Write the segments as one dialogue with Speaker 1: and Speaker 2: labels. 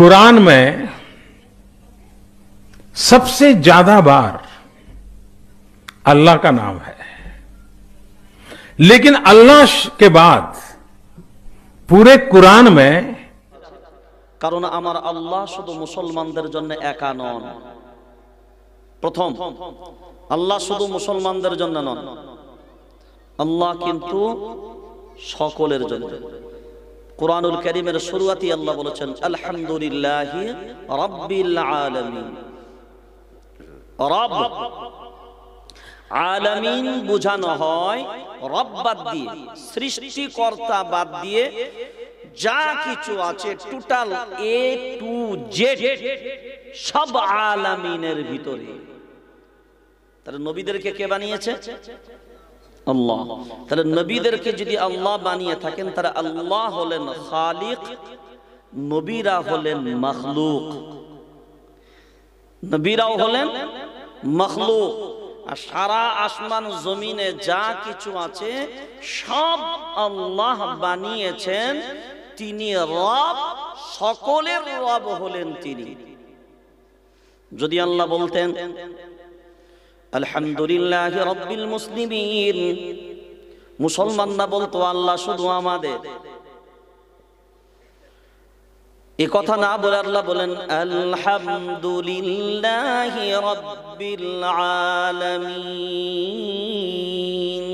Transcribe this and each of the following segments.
Speaker 1: कुरान में सबसे ज्यादा बार अल्लाह का नाम है लेकिन अल्लाह के बाद पूरे कुरान में कारण अल्लाह शुद्ध मुसलमान एक नन प्रथम अल्लाह शुद्ध मुसलमान नन अल्लाह क्यों सकल কোরআনুল করিমের শুরুয়াতি আল্লাহ বলেছেন আলহামদুলিল্লাহ রব্বিল আলামিন রব আলামিন বোঝানো হয় রব বাদ দিয়ে সৃষ্টিকর্তা বাদ দিয়ে যা কিছু আছে টোটাল এ টু জেড সব আলামিনের ভিতরে তার নবীদেরকে কে বানিয়েছে আল্লাহ তাহলে নবীদেরকে যদি আল্লাহ বানিয়ে থাকেন তারা আল্লাহ হলেন খালিক নবীরা হলেন মখলুক নবীরাও হলেন মখলুক আর সারা আসমান জমিনে যা কিছু আছে সব আল্লাহ বানিয়েছেন তিনি রব সকলের রব হলেন তিনি যদি আল্লাহ বলতেন আলহামদুলিল্লাহ রব্বিল মুসলিমিন মুসলমানরা বলতো আল্লাহ শুধু আমাদের এ কথা না বলে আল্লাহ বলেন আলহামদুলিল্লাহ রব্বিল আলামিন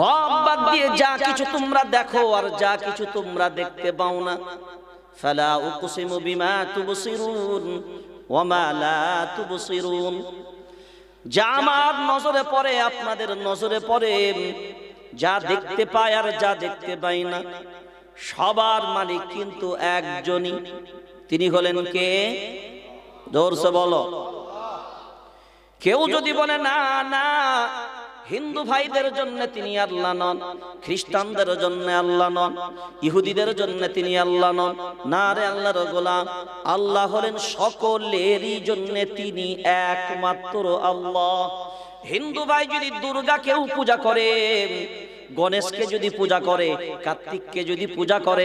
Speaker 1: রব বাদ দিয়ে যা কিছু তোমরা দেখো আর যা কিছু তোমরা দেখতে পাও না ফালা উকসিমু বিমা তুবসিরুন ওয়ামা লা তুবসিরুন যা আমার নজরে পড়ে আপনাদের নজরে পড়ে যা দেখতে পায় আর যা দেখতে পাই না সবার মালিক কিন্তু একজনই তিনি হলেন কে ধরছে বলো কেউ যদি বলে না না হিন্দু ভাইদের জন্য তিনি আল্লাহ নন খ্রিস্টানদের জন্য আল্লাহ নন ইহুদিদের জন্য তিনি আল্লাহ নন না রে আল্লাহর গোলাম আল্লাহ হলেন সকলেরই জন্য তিনি একমাত্র আল্লাহ হিন্দু ভাই যদি দুর্গাকেও পূজা করে গণেশকে যদি পূজা করে কার্তিককে যদি পূজা করে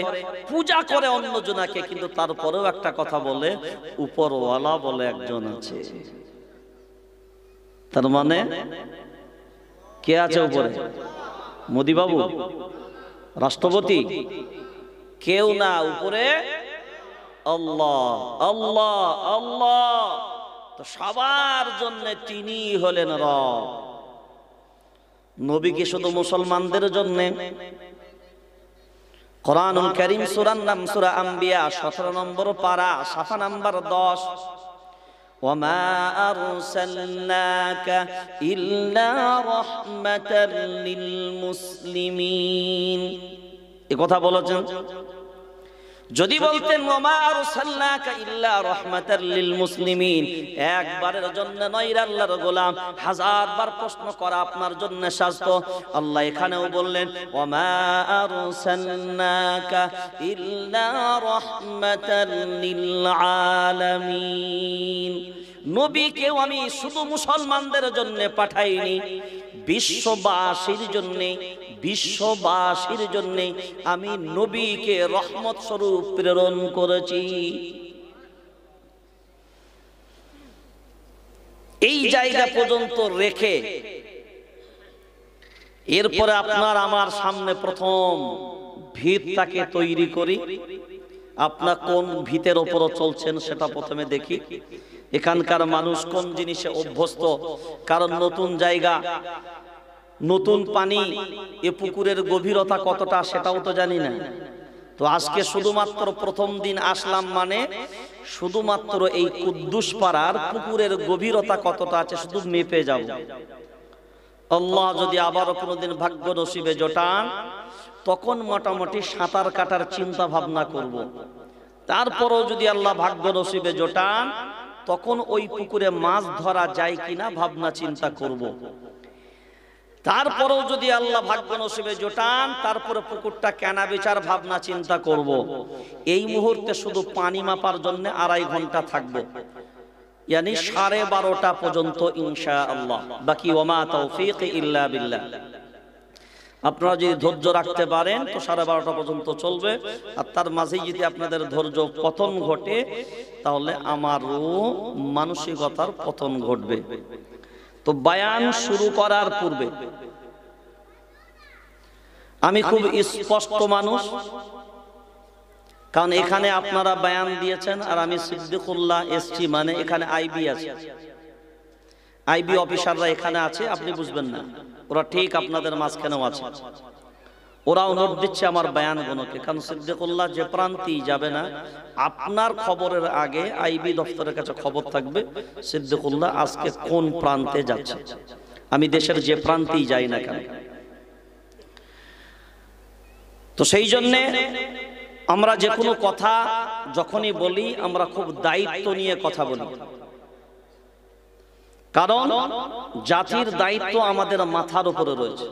Speaker 1: পূজা করে অন্যজনাকে কিন্তু তারপরেও একটা কথা বলে উপরওয়ালা বলে একজন আছে তার মানে কে আছে উপরে মোদিবাবু রাষ্ট্রপতি কেউ না উপরে আল্লাহ আল্লাহ আল্লাহ তো সবার জন্য তিনি হলেন র নবী কি শুধু মুসলমানদের জন্য কোরআন করিম সুরান নাম সুরা আম্বিয়া সতেরো নম্বর পারা সাফা নাম্বার দশ وما أرسلناك إلا رحمة للمسلمين بولو جن যদি বলতেন মুসলিমিন একবারের জন্য নয় আল্লাহর গোলাম হাজারবার প্রশ্ন করা আপনার জন্য শাস্ত্র আল্লাহ এখানেও বললেন ওমা আরসালনাকা ইল্লা রাহমাতাল লিল আলামিন নবীকেও আমি শুধু মুসলমানদের জন্য পাঠাইনি বিশ্ববাসীর জন্যে বিশ্ববাসীর জন্য আমি নবীকে রহমত স্বরূপ প্রেরণ করেছি এই জায়গা পর্যন্ত রেখে এরপরে আপনার আমার সামনে প্রথম ভিতটাকে তৈরি করি আপনার কোন ভিতের ওপর চলছেন সেটা প্রথমে দেখি এখানকার মানুষ কোন জিনিসে অভ্যস্ত কারণ নতুন জায়গা নতুন পানি এ পুকুরের গভীরতা কতটা সেটাও তো জানি না তো আজকে শুধুমাত্র প্রথম দিন আসলাম মানে শুধুমাত্র এই কুদ্দুস পাড়ার পুকুরের গভীরতা কতটা আছে শুধু মেপে যাব আল্লাহ যদি আবারও কোনোদিন ভাগ্য নসিবে জোটান তখন মোটামুটি সাঁতার কাটার চিন্তা ভাবনা করব। তারপরও যদি আল্লাহ ভাগ্য নসিবে জোটান তখন ওই পুকুরে মাছ ধরা যায় কিনা ভাবনা চিন্তা করব। তারপরেও যদি আল্লাহ ভাগ্য নসিবে জোটান তারপরে পুকুরটা কেনা বেচার ভাবনা চিন্তা করব। এই মুহূর্তে শুধু পানি মাপার জন্য আড়াই ঘন্টা থাকবে ইয়ানি সাড়ে বারোটা পর্যন্ত ইনশা আল্লাহ বাকি ওমা বিল্লাহ আপনারা যদি ধৈর্য রাখতে পারেন তো সাড়ে বারোটা পর্যন্ত চলবে আর তার মাঝেই যদি আপনাদের ধৈর্য পতন ঘটে তাহলে আমারও মানসিকতার পতন ঘটবে তো বায়ান শুরু করার পূর্বে আমি খুব স্পষ্ট মানুষ কারণ এখানে আপনারা বায়ান দিয়েছেন আর আমি সিদ্দিকুল্লাহ এসছি মানে এখানে আইবি আছে আইবি অফিসাররা এখানে আছে আপনি বুঝবেন না ওরা ঠিক আপনাদের মাঝখানেও আছে ওরা অনুরোধ দিচ্ছে আমার বয়ানগুলোকে কারণ সিদ্দিকুল্লাহ যে প্রান্তেই যাবে না আপনার খবরের আগে আইবি দফতরের কাছে খবর থাকবে সিদ্দিকুল্লাহ আজকে কোন প্রান্তে যাচ্ছে আমি দেশের যে প্রান্তেই যাই না কেন তো সেই জন্যে আমরা যে কোনো কথা যখনই বলি আমরা খুব দায়িত্ব নিয়ে কথা বলি কারণ জাতির দায়িত্ব আমাদের মাথার উপরে রয়েছে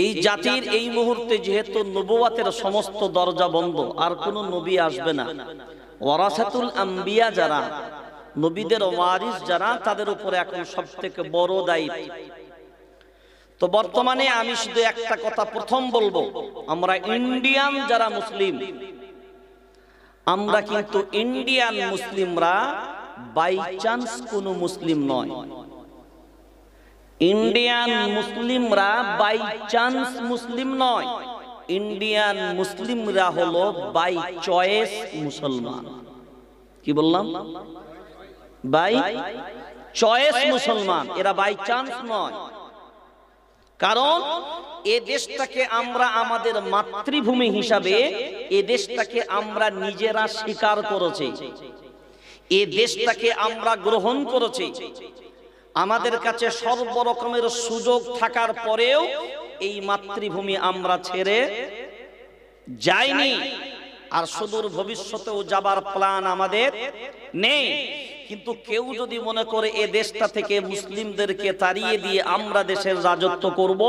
Speaker 1: এই জাতির এই মুহূর্তে যেহেতু নবুয়াতের সমস্ত দরজা বন্ধ আর কোনো নবী আসবে না ওয়ারাসাতুল আম্বিয়া যারা নবীদের ওয়ারিস যারা তাদের উপরে এখন সব থেকে বড় দায়িত্ব তো বর্তমানে আমি শুধু একটা কথা প্রথম বলবো আমরা ইন্ডিয়ান যারা মুসলিম আমরা কিন্তু ইন্ডিয়ান মুসলিমরা বাই চান্স কোন মুসলিম নয় ইন্ডিয়ান মুসলিমরা বাই চান্স মুসলিম নয় ইন্ডিয়ান মুসলিমরা হল বাই চয়েস মুসলমান কি বললাম বাই চয়েস মুসলমান এরা বাই চান্স নয় কারণ এ দেশটাকে আমরা আমাদের মাতৃভূমি হিসাবে এ দেশটাকে আমরা নিজেরা স্বীকার করেছি এ দেশটাকে আমরা গ্রহণ করেছি আমাদের কাছে সর্বরকমের সুযোগ থাকার পরেও এই মাতৃভূমি আমরা ছেড়ে যাইনি আর সুদূর ভবিষ্যতেও যাবার প্ল্যান আমাদের নেই কিন্তু কেউ যদি মনে করে এ দেশটা থেকে মুসলিমদেরকে তাড়িয়ে দিয়ে আমরা দেশের রাজত্ব করব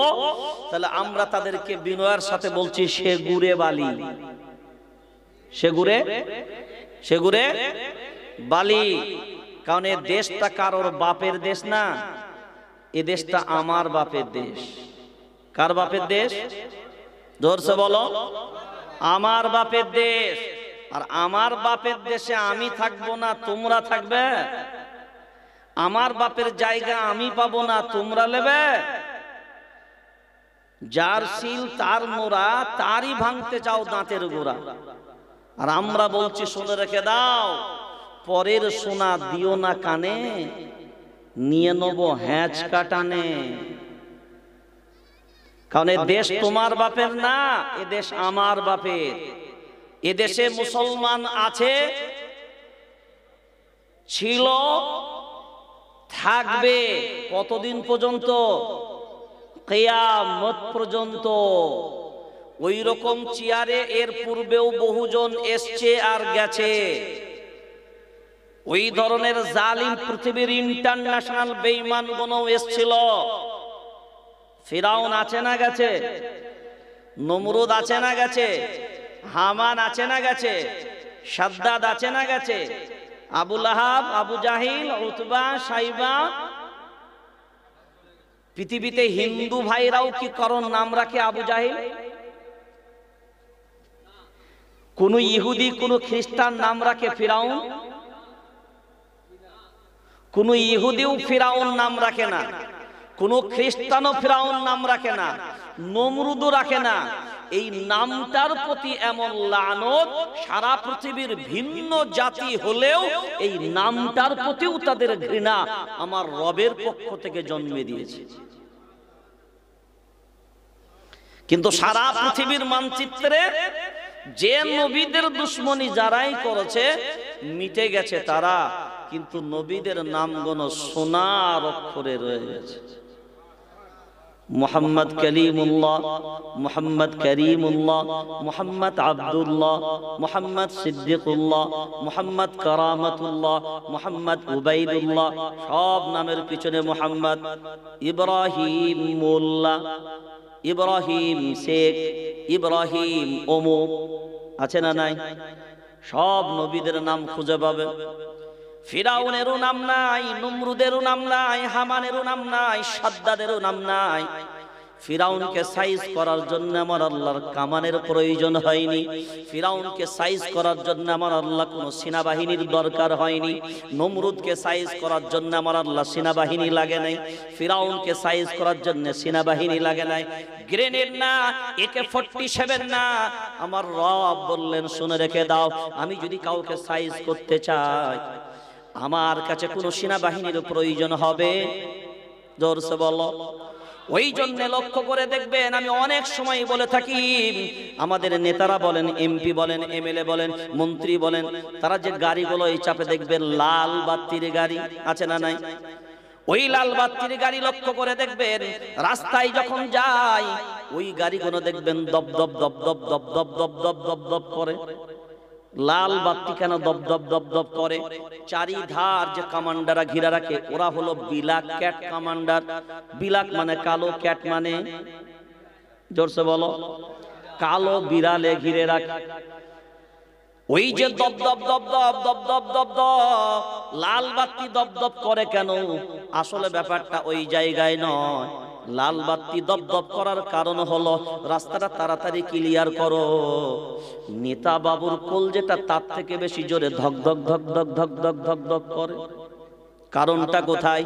Speaker 1: তাহলে আমরা তাদেরকে বিনয়ের সাথে বলছি সে গুরে বালি সে গুরে সে গুড়ে বালি কারণ এ দেশটা কারোর বাপের দেশ না এ দেশটা আমার বাপের দেশ কার বাপের দেশ ধরছে বলো আমার বাপের দেশ আর আমার বাপের দেশে আমি থাকবো না তোমরা থাকবে আমার বাপের জায়গা আমি পাবো না তোমরা নেবে যার শিল তার মোড়া তারই ভাঙতে চাও দাঁতের গোড়া আর আমরা বলছি শুনে রেখে দাও পরের সোনা দিও না কানে নিয়ে নব হ্যাঁচ কাটানে কারণ এ দেশ তোমার বাপের না এ দেশ আমার বাপের এ দেশে মুসলমান আছে ছিল থাকবে কতদিন পর্যন্ত কেয়ামত পর্যন্ত ওই রকম চেয়ারে এর পূর্বেও বহুজন এসছে আর গেছে ওই ধরনের জালিম পৃথিবীর ইন্টারন্যাশনাল বেইমান গুলো এসছিল ফিরাউন আছে না গেছে নমরুদ আছে না গেছে হামান আছে না গেছে সাদ্দাদ আছে না গেছে আবুল আহাব আবু জাহিল উতবা সাইবা পৃথিবীতে হিন্দু ভাইরাও কি করণ নাম রাখে আবু জাহিল কোন ইহুদি কোন খ্রিস্টান নাম রাখে ফিরাউন কোনো ইহুদিও ফিরাউন নাম রাখে না কোনো খ্রিস্টানও ফিরাউন নাম রাখে না নমরুদও রাখে না এই নামটার প্রতি এমন লানত সারা পৃথিবীর ভিন্ন জাতি হলেও এই নামটার প্রতিও তাদের ঘৃণা আমার রবের পক্ষ থেকে জন্মে দিয়েছে কিন্তু সারা পৃথিবীর মানচিত্রে যে নবীদের দুশ্মনী যারাই করেছে মিটে গেছে তারা কিন্তু নবীদের নামগুলো সোনার অক্ষরে রয়ে গেছে মোহাম্মদ কলিমুল্লাহ মোহাম্মদ করিমুল্লাহ মোহাম্মদ আবদুল্লাহ মোহাম্মদ সিদ্দিকুল্লাহ মোহাম্মদ করামতুল্লাহ মোহাম্মদ উবাইদুল্লাহ সব নামের পিছনে মোহাম্মদ ইব্রাহিম মোল্লা ইব্রাহিম শেখ ইব্রাহিম ওমু আছে না নাই সব নবীদের নাম খুঁজে পাবে ফিরাউনেরও নাম নাই নুমরুদেরও নাম নাই হামানেরও নাম নাই সাদ্দাদেরও নাম নাই ফিরাউনকে সাইজ করার জন্য আমার আল্লাহর কামানের প্রয়োজন হয়নি ফিরাউনকে সাইজ করার জন্য আমার আল্লাহ কোনো সেনাবাহিনীর দরকার হয়নি নমরুদকে সাইজ করার জন্য আমার আল্লাহ সেনাবাহিনী লাগে নাই ফিরাউনকে সাইজ করার জন্য সেনাবাহিনী লাগে নাই গ্রেনেড না একে ফোর্টি সেভেন না আমার রব বললেন শুনে রেখে দাও আমি যদি কাউকে সাইজ করতে চাই আমার কাছে কোন সেনাবাহিনীর প্রয়োজন হবে জোরসে বলো ওই জন্য লক্ষ্য করে দেখবেন আমি অনেক সময় বলে থাকি আমাদের নেতারা বলেন এমপি বলেন এমএলএ বলেন মন্ত্রী বলেন তারা যে গাড়িগুলো এই চাপে দেখবেন লাল বাতির গাড়ি আছে না নাই ওই লাল বাতির গাড়ি লক্ষ্য করে দেখবেন রাস্তায় যখন যায় ওই গাড়িগুলো দেখবেন দপ দপ দপ দপ দপ দপ দপ দপ দপ দপ করে লাল বাতি কেন দব দব দব দব করে চারিধার যে কামান্ডারা ঘিরা রাখে ওরা হলো বিলাক ক্যাট কামান্ডার বিলাক মানে কালো ক্যাট মানে জোরসে বলো কালো বিড়ালে ঘিরে রাখে ওই যে দব দব দব দব দব দব দব দব লাল বাতি দব দব করে কেন আসলে ব্যাপারটা ওই জায়গায় নয় লাল বাতি দপদপ করার কারণ হলো রাস্তাটা তাড়াতাড়ি ক্লিয়ার করো নেতা বাবুর কোল যেটা তার থেকে বেশি জোরে ধক ধক ধক ধক ধক ধক ধক ধক করে কারণটা কোথায়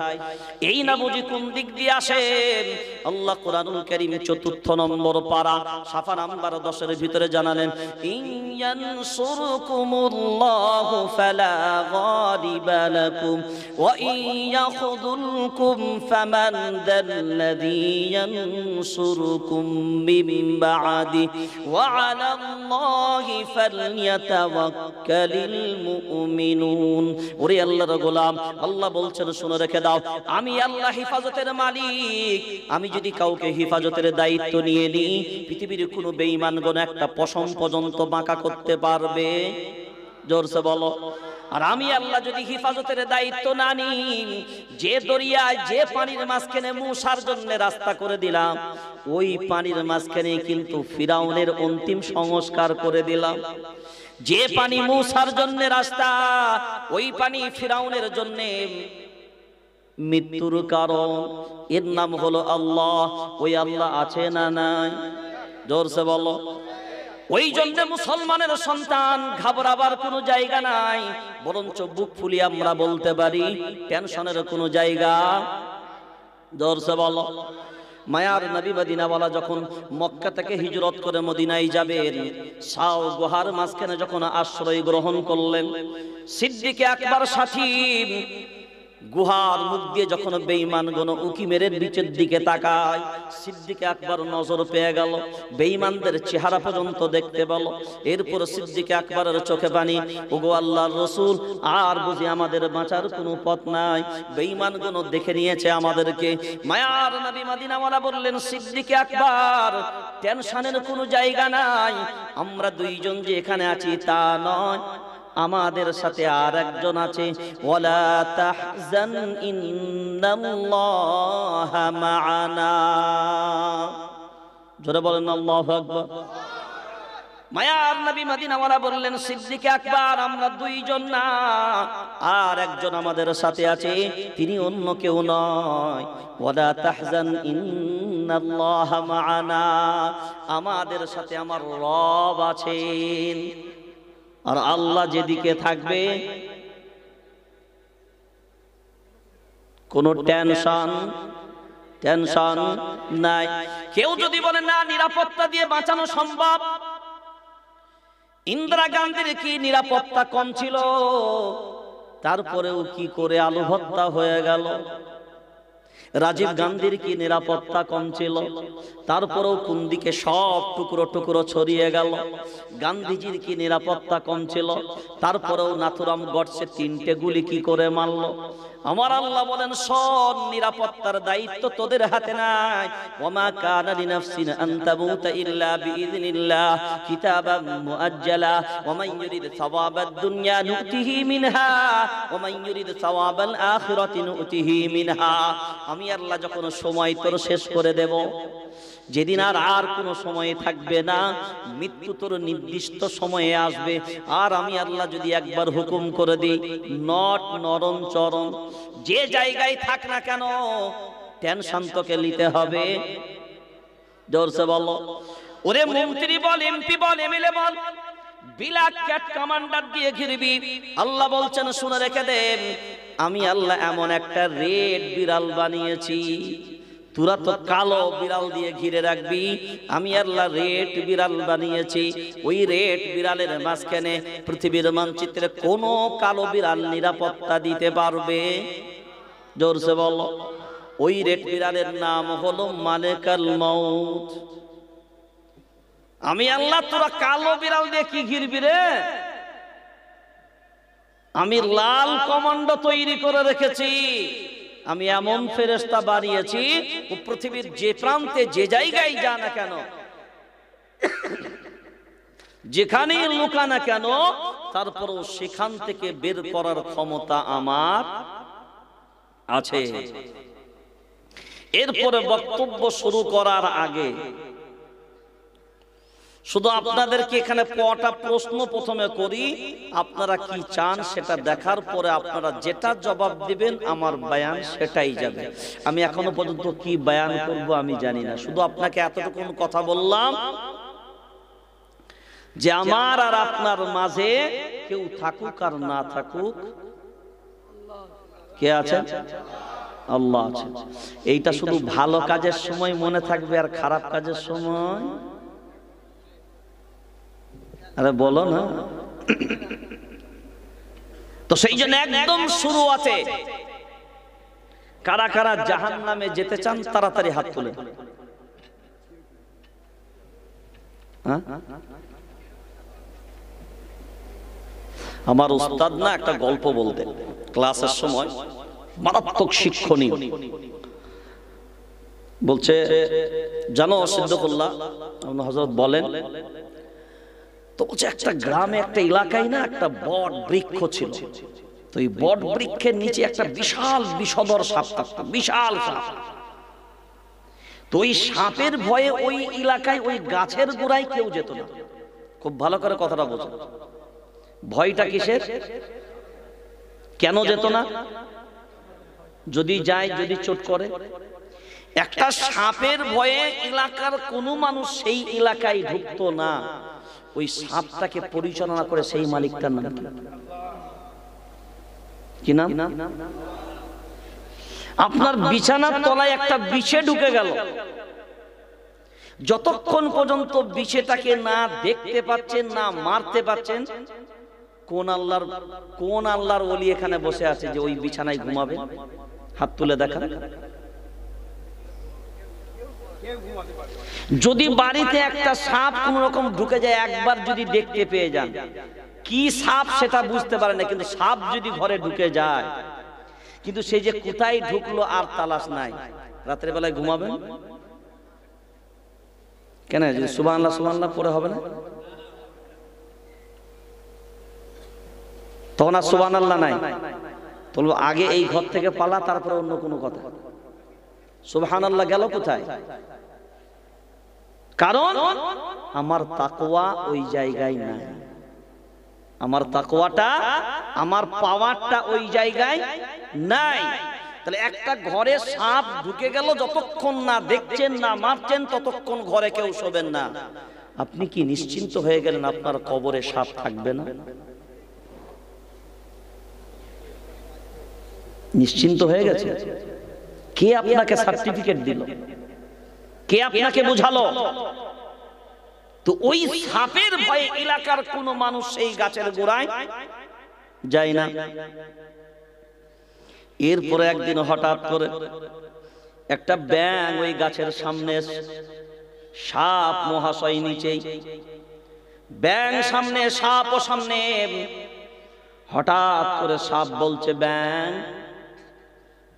Speaker 1: এই না বুঝি কোন দিক দিয়ে আসেন আল্লাহ কোরআনুল করিম চতুর্থ নম্বর পারা সাফা নাম্বার দশের ভিতরে জানালেন ইয়ানসুরকুমুল্লাহু ফালা গালিবা লাকুম ওয়া ইয়াখযুলকুম ফামান দাল্লাযী ইয়ানসুরকুম মিন বাদি ওয়া আলাল্লাহি ফালইয়াতাওয়াক্কালিল মুমিনুন ওরে আল্লাহর গোলাম আল্লাহ বলছেন শুনে রেখে দাও আমি আল্লাহ হেফাজতের মালিক আমি যদি কাউকে হেফাজতের দায়িত্ব নিয়ে নিই পৃথিবীর কোনো বেঈমানগণ একটা পশম পর্যন্ত বাঁকা করতে পারবে জোরসে বলো আর আমি আল্লাহ যদি হিফাজতের দায়িত্ব না নিই যে দরিয়ায় যে পানির মাঝখানে মূষার জন্য রাস্তা করে দিলাম ওই পানির মাঝখানে কিন্তু ফিরাউনের অন্তিম সংস্কার করে দিলাম যে পানি মুসার জন্য রাস্তা ওই পানি ফিরাউনের জন্য মৃত্যুর কারণ এর নাম হলো আল্লাহ ওই আল্লাহ আছে না নাই জোরসে বলো ওই জন্য মুসলমানের সন্তান ঘাবড়াবার কোনো জায়গা নাই বরঞ্চ বুক ফুলি আমরা বলতে পারি টেনশনের কোনো জায়গা জোরসে বলো মায়ার নবী মদিনাওয়ালা যখন মক্কা থেকে হিজরত করে মদিনায় যাবেন সাও গুহার মাঝখানে যখন আশ্রয় গ্রহণ করলেন সিদ্দিকে একবার সাথী গুহার মুখ দিয়ে যখন বেঈমান গণ উকি মেরে নিচের দিকে তাকায় সিদ্দিকে একবার নজর পেয়ে গেল বেঈমানদের চেহারা পর্যন্ত দেখতে পেল এরপর সিদ্দিকে একবারের চোখে পানি ওগো আল্লাহর রসুল আর বুঝি আমাদের বাঁচার কোনো পথ নাই বেঈমান গণ দেখে নিয়েছে আমাদেরকে মায়ার নবী মাদিনাওয়ালা বললেন সিদ্দিকে একবার টেনশনের কোনো জায়গা নাই আমরা দুইজন যে এখানে আছি তা নয় আমাদের সাথে আর একজন আছে ওয়ালা তাহজান ইন্নাল্লাহ মা'ানা জোরে বলেন আল্লাহু আকবার মায়ার নবী মাদিনাওয়ালা বললেন সিদ্দিক একবার আমরা দুইজন না আর একজন আমাদের সাথে আছে তিনি অন্য কেউ নয় ওয়ালা তাহজান ইন্নাল্লাহ মা'ানা আমাদের সাথে আমার রব আছেন আর আল্লাহ যেদিকে থাকবে কোনো টেনশন টেনশন নাই কেউ যদি বলে না নিরাপত্তা দিয়ে বাঁচানো সম্ভব ইন্দিরা গান্ধীর কি নিরাপত্তা কম ছিল তারপরেও কি করে আলু হত্যা হয়ে গেল রাজীব গান্ধীর কি নিরাপত্তা কম ছিল তারপরেও কোন দিকে সব টুকরো টুকরো ছড়িয়ে গেল গান্ধীজির কি নিরাপত্তা কম ছিল তারপরেও নাথুরাম গডসে তিনটে গুলি কি করে মারল আমার আল্লাহ বলেন সব নিরাপত্তার দায়িত্ব তোদের হাতে নাই ওমা কানা লিনাফসিন আন তামুতা ইল্লা বিইذنিল্লাহ কিতাবাম মুআজ্জালা ওমান ইউরিদ সাওয়াবাদ দুনিয়া নুতিহি মিনহা ওমান ইউরিদ সাওয়াবাল আখিরাতি নুতিহি মিনহা আমি আল্লাহ যখন সময় তোর শেষ করে দেব যেদিন আর আর কোনো সময়ে থাকবে না মৃত্যু তোর নির্দিষ্ট সময়ে আসবে আর আমি আল্লাহ যদি একবার হুকুম করে দিই নট নরম চরম যে জায়গায় থাক না কেন টেনশন তোকে নিতে হবে জোরসে বলো ওরে মন্ত্রী বল এমপি বল এমএলএ বল বিলাক ক্যাট কমান্ডার দিয়ে ঘিরবি আল্লাহ বলছেন শুনে রেখে দেন আমি আল্লাহ এমন একটা রেড বিড়াল বানিয়েছি তোরা তো কালো বিড়াল দিয়ে ঘিরে রাখবি আমি আল্লাহ রেড বিড়াল বানিয়েছি ওই রেড বিড়ালের মাঝখানে পৃথিবীর মানচিত্রে কোনো কালো বিড়াল নিরাপত্তা দিতে পারবে জোরসে বলো ওই রেড বিড়ালের নাম হলো মালেকাল মৌত আমি আল্লাহ তোরা কালো বিড়াল দিয়ে কি ঘিরবি রে আমি লাল কমান্ড তৈরি করে রেখেছি আমি এমন ফেরেস্তা বানিয়েছি ও পৃথিবীর যে প্রান্তে যে জায়গায় যা না কেন যেখানেই লুকা না কেন তারপরও সেখান থেকে বের করার ক্ষমতা আমার আছে এরপরে বক্তব্য শুরু করার আগে শুধু আপনাদেরকে এখানে কটা প্রশ্ন প্রথমে করি আপনারা কি চান সেটা দেখার পরে আপনারা যেটা জবাব দিবেন আমার বায়ান সেটাই যাবে আমি এখনো পর্যন্ত কি বায়ান করব আমি জানি না শুধু আপনাকে এতটুকু কথা বললাম যে আমার আর আপনার মাঝে কেউ থাকুক আর না থাকুক কে আছে আল্লাহ আছে এইটা শুধু ভালো কাজের সময় মনে থাকবে আর খারাপ কাজের সময় আরে বলো না তো সেই জন্য একদম শুরু আছে কারা কারা জাহান নামে যেতে চান তাড়াতাড়ি হাত তুলে হ্যাঁ? আমার উস্তাদ না একটা গল্প বলতে ক্লাসের সময় মারাত্মক শিক্ষণীয় বলছে জানো সিদ্ধকুল্লাহ হজরত বলেন তো বলছে একটা গ্রামে একটা এলাকায় না একটা বট বৃক্ষ ছিল তো এই বট বৃক্ষের নিচে একটা বিশাল বিষদর সাপ থাকতো বিশাল সাপ তো ওই সাপের ভয়ে ওই এলাকায় ওই গাছের গোড়ায় কেউ যেত না খুব ভালো করে কথাটা বোঝো ভয়টা কিসের কেন যেত না যদি যায় যদি চোট করে একটা সাপের ভয়ে এলাকার কোনো মানুষ সেই এলাকায় ঢুকতো না ওই সাপটাকে পরিচালনা করে সেই মালিকটার নাম কি নাম আপনার বিছানার তলায় একটা বিছে ঢুকে গেল যতক্ষণ পর্যন্ত বিছেটাকে না দেখতে পাচ্ছেন না মারতে পাচ্ছেন কোন আল্লাহর কোন আল্লাহর ওলি এখানে বসে আছে যে ওই বিছানায় ঘুমাবে হাত তুলে দেখা যদি বাড়িতে একটা সাপ কোন রকম ঢুকে যায় একবার যদি দেখতে পেয়ে যান কি সাপ সেটা বুঝতে পারে না কিন্তু সাপ যদি ঘরে ঢুকে যায় কিন্তু সে যে কোথায় ঢুকলো আর তালাশ নাই রাতের বেলায় ঘুমাবেন কেন যদি সুবাহ সুবাহ পরে হবে না তখন আর সুবান আল্লাহ নাই বলবো আগে এই ঘর থেকে পালা তারপরে অন্য কোনো কথা সুবাহান আল্লাহ গেল কোথায় কারণ আমার তাকোয়া ওই জায়গায় নাই আমার তাকোয়াটা আমার পাওয়ারটা ওই জায়গায় নাই তাহলে একটা ঘরে সাপ ঢুকে গেল যতক্ষণ না দেখছেন না মারছেন ততক্ষণ ঘরে কেউ শোবেন না আপনি কি নিশ্চিন্ত হয়ে গেলেন আপনার কবরে সাপ থাকবে না নিশ্চিন্ত হয়ে গেছে কে আপনাকে সার্টিফিকেট দিল কে আপনাকে বুঝালো তো ওই সাপের ভয়ে এলাকার কোন মানুষ সেই গাছের গোড়ায় যায় না এরপরে একদিন হঠাৎ করে একটা ব্যাং ওই গাছের সামনে সাপ মহাশয় নিচেই ব্যাং সামনে সাপ ও সামনে হঠাৎ করে সাপ বলছে ব্যাং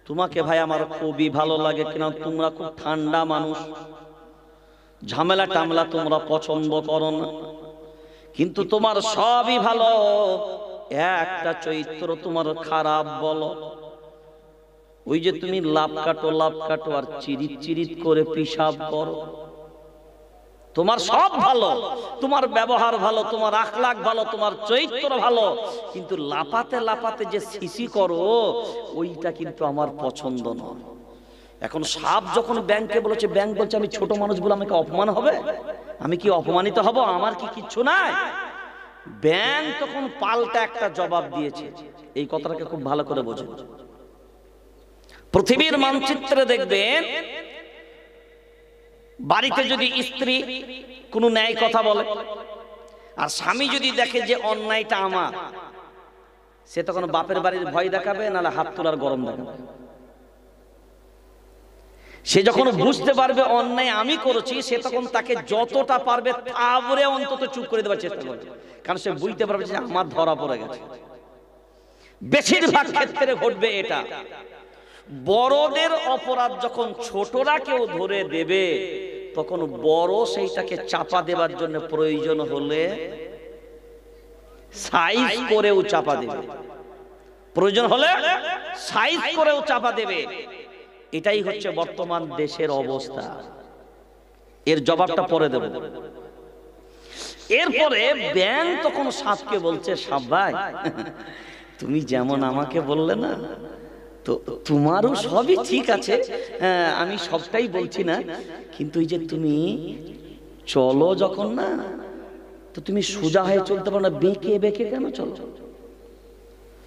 Speaker 1: তোমাকে ভাই আমার খুবই ভালো লাগে কিনা তোমরা খুব ঠান্ডা মানুষ ঝামেলা টামলা তোমরা পছন্দ করো না কিন্তু তোমার সবই ভালো একটা চরিত্র তোমার খারাপ বলো ওই যে তুমি লাভ কাটো লাভ কাটো আর চিরিত চিরিত করে পিসাব করো তোমার সব ভালো তোমার ব্যবহার ভালো তোমার আখলাখ ভালো তোমার চরিত্র ভালো কিন্তু লাপাতে লাপাতে যে সিসি করো ওইটা কিন্তু আমার পছন্দ নয় এখন সাপ যখন ব্যাংকে বলেছে ব্যাংক বলছে আমি ছোট মানুষ বলে আমাকে অপমান হবে আমি কি অপমানিত হব আমার কি কিচ্ছু নাই ব্যাংক তখন পাল্টা একটা জবাব দিয়েছে এই কথাটাকে খুব ভালো করে বোঝে পৃথিবীর মানচিত্রে দেখবেন বাড়িতে যদি স্ত্রী কোন ন্যায় কথা বলে আর স্বামী যদি দেখে যে অন্যায়টা আমার সে তখন বাপের বাড়ির ভয় দেখাবে নাহলে হাত তোলার গরম দেখাবে সে যখন বুঝতে পারবে অন্যায় আমি করেছি সে তখন তাকে যতটা পারবে তাবরে অন্তত চুপ করে দেওয়ার চেষ্টা করবে কারণ সে বুঝতে পারবে যে আমার ধরা পড়ে গেছে বেশিরভাগ ক্ষেত্রে ঘটবে এটা বড়দের অপরাধ যখন ছোটরা কেউ ধরে দেবে তখন বড় সেইটাকে চাপা দেবার জন্য প্রয়োজন হলে সাইজ করেও চাপা দেবে প্রয়োজন হলে সাইজ করেও চাপা দেবে এটাই হচ্ছে বর্তমান দেশের অবস্থা এর জবাবটা পরে দেব এরপরে ব্যাংক তখন সাপকে বলছে সাপ ভাই তুমি যেমন আমাকে বললে না তো তোমারও সবই ঠিক আছে আমি সবটাই বলছি না কিন্তু এই যে তুমি চলো যখন না তো তুমি সোজা হয়ে চলতে পারো না বেঁকে বেঁকে কেন চলো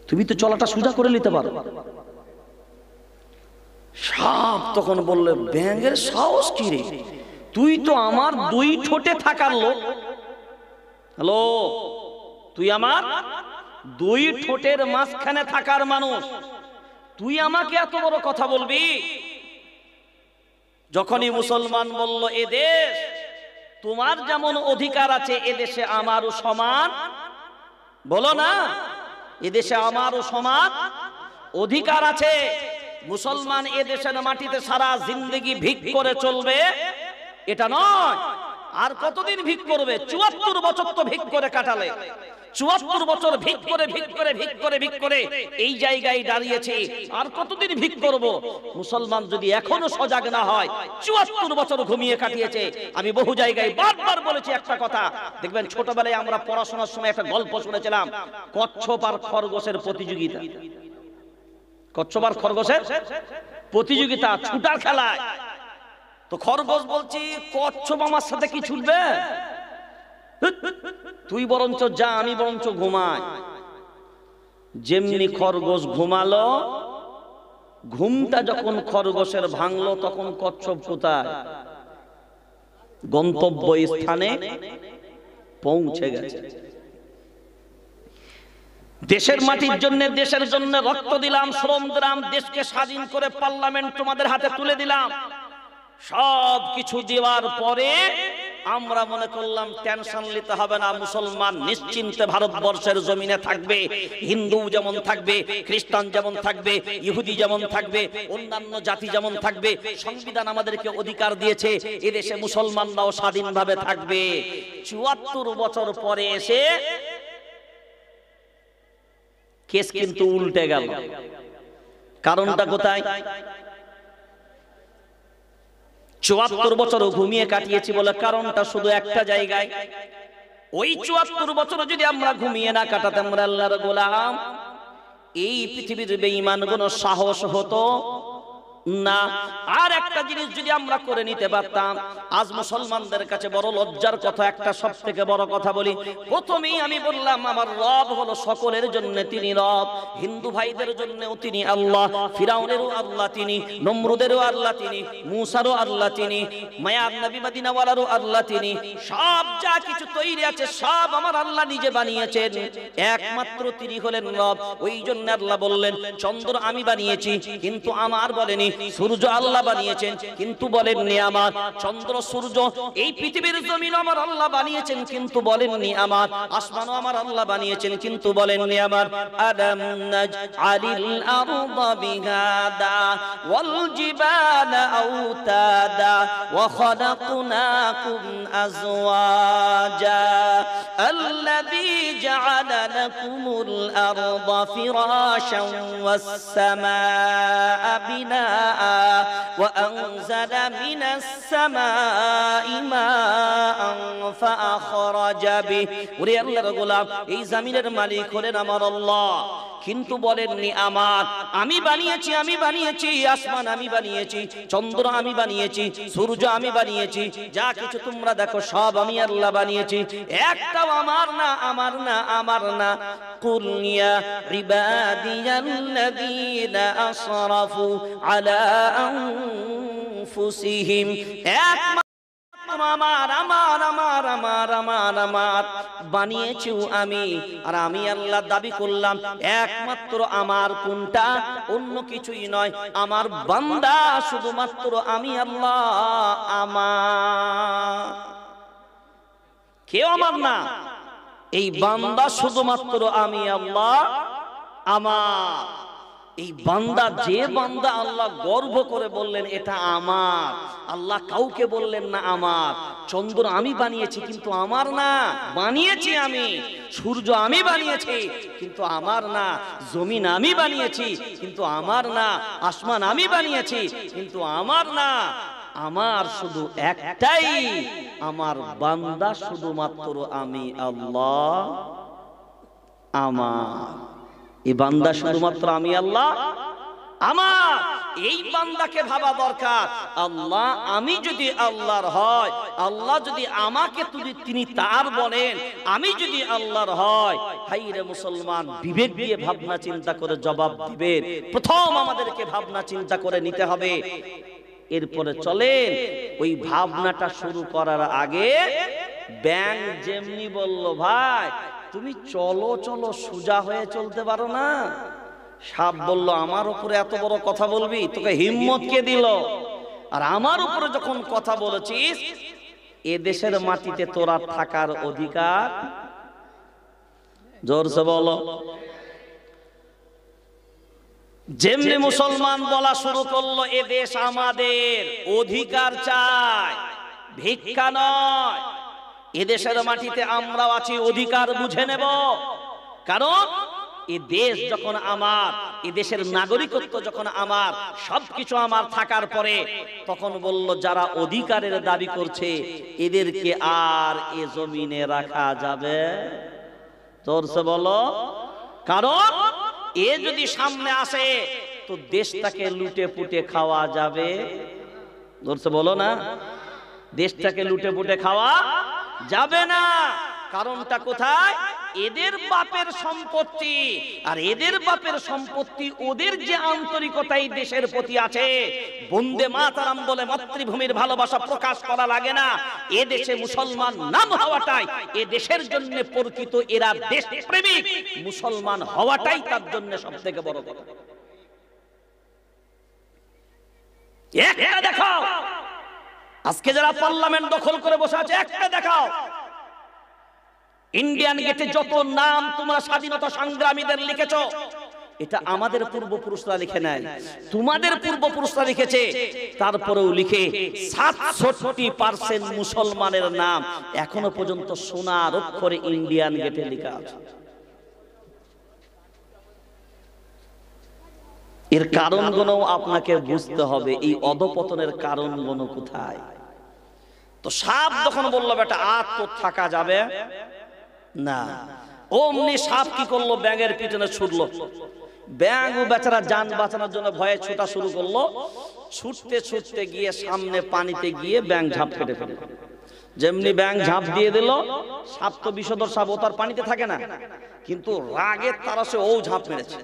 Speaker 1: তুমি তো চলাটা সোজা করে নিতে পারো সাপ তখন বললে ব্যাঙের সাহস কি রে তুই তো আমার দুই ঠোঁটে থাকার লোক হ্যালো তুই আমার দুই ঠোঁটের মাঝখানে থাকার মানুষ তুই আমাকে এত বড় কথা বলবি যখনই মুসলমান বলল এ দেশ তোমার যেমন অধিকার আছে এদেশে আমারও সমান বলো না এদেশে আমারও সমান অধিকার আছে মুসলমান দেশের মাটিতে সারা জিন্দগি ভিক করে চলবে এটা নয় আর কতদিন ভিক করবে চুয়াত্তর বছর তো ভিক করে কাটালে চুয়াত্তর বছর ভিক করে ভিক করে ভিক করে ভিক করে এই জায়গায় দাঁড়িয়েছে আর কতদিন ভিক করব মুসলমান যদি এখনো সজাগ না হয় চুয়াত্তর বছর ঘুমিয়ে কাটিয়েছে আমি বহু জায়গায় বারবার বলেছি একটা কথা দেখবেন ছোটবেলায় আমরা পড়াশোনার সময় একটা গল্প শুনেছিলাম কচ্ছপ আর খরগোশের প্রতিযোগিতা কচ্ছপ আর খরগোশের প্রতিযোগিতা ছুটার খেলায় তো খরগোশ বলছি কচ্ছপ আমার সাথে কি ছুটবে তুই বরঞ্চ যা আমি বরঞ্চ ঘুমাই যেমনি খরগোশ ঘুমালো ঘুমটা যখন খরগোশের ভাঙলো তখন কচ্ছপ কোথায় গন্তব্য স্থানে পৌঁছে গেছে দেশের মাটির জন্য দেশের জন্য রক্ত দিলাম শ্রম দিলাম দেশকে স্বাধীন করে পার্লামেন্ট তোমাদের হাতে তুলে দিলাম সব কিছু দেওয়ার পরে আমরা মনে করলাম টেনশন নিতে হবে না মুসলমান নিশ্চিন্তে ভারতবর্ষের জমিনে থাকবে হিন্দু যেমন থাকবে খ্রিস্টান যেমন থাকবে ইহুদি যেমন থাকবে অন্যান্য জাতি যেমন থাকবে সংবিধান আমাদেরকে অধিকার দিয়েছে এদেশে মুসলমানরাও স্বাধীনভাবে থাকবে চুয়াত্তর বছর পরে এসে কেস কিন্তু উল্টে গেল কারণটা কোথায় চুয়াত্তর বছর ঘুমিয়ে কাটিয়েছি বলে কারণটা শুধু একটা জায়গায় ওই চুয়াত্তর বছর যদি আমরা ঘুমিয়ে না কাটাতাম আল্লাহর গোলাম এই পৃথিবীর বেঈমান কোন সাহস হতো না আর একটা জিনিস যদি আমরা করে নিতে পারতাম আজ মুসলমানদের কাছে বড় লজ্জার কথা একটা সব থেকে বড় কথা বলি প্রথমেই আমি বললাম আমার রব হলো সকলের জন্য তিনি রব হিন্দু ভাইদের জন্যও তিনি আল্লাহ ফিরাউনেরও আল্লাহ তিনি নমরুদেরও আল্লাহ তিনি মুসারও আল্লাহ তিনি মায়ার নবী মাদিনাওয়ালারও আল্লাহ তিনি সব যা কিছু তৈরি আছে সব আমার আল্লাহ নিজে বানিয়েছেন একমাত্র তিনি হলেন রব ওই জন্য আল্লাহ বললেন চন্দ্র আমি বানিয়েছি কিন্তু আমার বলেনি সূর্য আল্লাহ বানিয়েছেন কিন্তু বলেননি আমার চন্দ্র সূর্য এই পৃথিবীর জমিন আমার আল্লাহ বানিয়েছেন কিন্তু বলেননি আমার আসমান আমার আল্লাহ বানিয়েছেন কিন্তু বলেননি আমার আদম আলিল আরদা বিগাদা ওয়াল জিবালা আউতাদা ওয়া খলাকনাকুম আজওয়াজা الذي جعل لكم الأرض فراشا والسماء بناءً وأنزل من السماء ماء فأخرج به ওরে আল্লাহর গোলাম এই জামিনের الملك لنا مر الله কিন্তু বলেননি আমার আমি বানিয়েছি আমি বানিয়েছি আসমান আমি বানিয়েছি চন্দ্র আমি বানিয়েছি সূর্য আমি বানিয়েছি যা কিছু তোমরা দেখো সব আমি আল্লাহ বানিয়েছি একটাও আমার না আমার না আমার না কুলনিয়া রিবাদিয়াল্লাযীনা আসরাফু আলা على আমার আমার কোনটা অন্য কিছুই নয় আমার বান্দা শুধুমাত্র আমি আল্লাহ আমার কেউ আমার না এই বান্দা শুধুমাত্র আমি আল্লাহ আমার এই বান্দা যে বান্দা আল্লাহ গর্ব করে বললেন এটা আমার আল্লাহ কাউকে বললেন না আমার চন্দ্র আমি বানিয়েছি কিন্তু আমার না বানিয়েছি আমি সূর্য আমি বানিয়েছি কিন্তু আমার না জমিন আমি বানিয়েছি কিন্তু আমার না আসমান আমি বানিয়েছি কিন্তু আমার না আমার শুধু একটাই আমার বান্দা শুধুমাত্র আমি আল্লাহ আমার এই বান্দা শুধুমাত্র আমি আল্লাহ আমার এই বান্দাকে ভাবা দরকার আল্লাহ আমি যদি আল্লাহর হয় আল্লাহ যদি আমাকে তুলি তিনি তার বলেন আমি যদি আল্লাহর হয় হাই রে মুসলমান বিবেক দিয়ে ভাবনা চিন্তা করে জবাব দিবেন প্রথম আমাদেরকে ভাবনা চিন্তা করে নিতে হবে এরপরে চলেন ওই ভাবনাটা শুরু করার আগে ব্যাংক যেমনি বলল ভাই তুমি চলো চলো সোজা হয়ে চলতে পারো না সাপ বলল আমার উপরে এত বড় কথা বলবি তোকে হিম্মত কে দিল আর আমার উপরে যখন কথা বলেছিস এ দেশের মাটিতে তোরা থাকার অধিকার জোরছে বলো
Speaker 2: যেমনি মুসলমান
Speaker 1: বলা শুরু করলো এ দেশ আমাদের অধিকার চায় ভিক্ষা নয় এদেশের মাটিতে আমরা আছি অধিকার বুঝে নেব কারণ এ দেশ যখন আমার এ দেশের নাগরিকত্ব যখন আমার সবকিছু আমার থাকার পরে তখন বলল যারা অধিকারের দাবি করছে এদেরকে আর এ জমিনে রাখা যাবে তোরছে বলো কারণ এ যদি সামনে আসে তো দেশটাকে লুটে পুটে খাওয়া যাবে তোরছে বলো না দেশটাকে লুটে পুটে খাওয়া যাবে না কারণটা কোথায় এদের বাপের সম্পত্তি আর এদের বাপের সম্পত্তি ওদের যে আন্তরিকতাই দেশের প্রতি আছে বন্দে মাতারাম বলে মাতৃভূমির ভালোবাসা প্রকাশ করা লাগে না এ দেশে মুসলমান নাম হওয়াটাই এ দেশের জন্য পরিচিত এরা দেশ প্রেমিক মুসলমান হওয়াটাই তার জন্য সব থেকে বড় কথা দেখো আজকে যারা পার্লামেন্ট দখল করে বসে আছে একটা দেখাও ইন্ডিয়ান গেটে যত নাম তোমরা স্বাধীনতা সংগ্রামীদের লিখেছ এটা আমাদের পূর্বপুরুষরা লিখে নেয় তোমাদের পূর্বপুরুষরা লিখেছে তারপরেও লিখে সাতষট্টি পার্সেন্ট মুসলমানের নাম এখনো পর্যন্ত সোনার অক্ষরে ইন্ডিয়ান গেটে লেখা আছে এর কারণগুলো আপনাকে বুঝতে হবে এই অধপতনের কারণগুলো কোথায় তো সাপ তখন বললো বেটা আর তো থাকা যাবে না অমনি সাপ কি করলো ব্যাঙের পিছনে ছুটলো ব্যাঙ ও বেচারা যান বাঁচানোর জন্য ভয়ে ছোটা শুরু করলো ছুটতে ছুটতে গিয়ে সামনে পানিতে গিয়ে ব্যাঙ ঝাঁপ কেটে ফেলে যেমনি ব্যাঙ ঝাঁপ দিয়ে দিল সাপ তো বিষধর সাপ ও তার পানিতে থাকে না কিন্তু রাগের তারা সে ও ঝাঁপ মেরেছে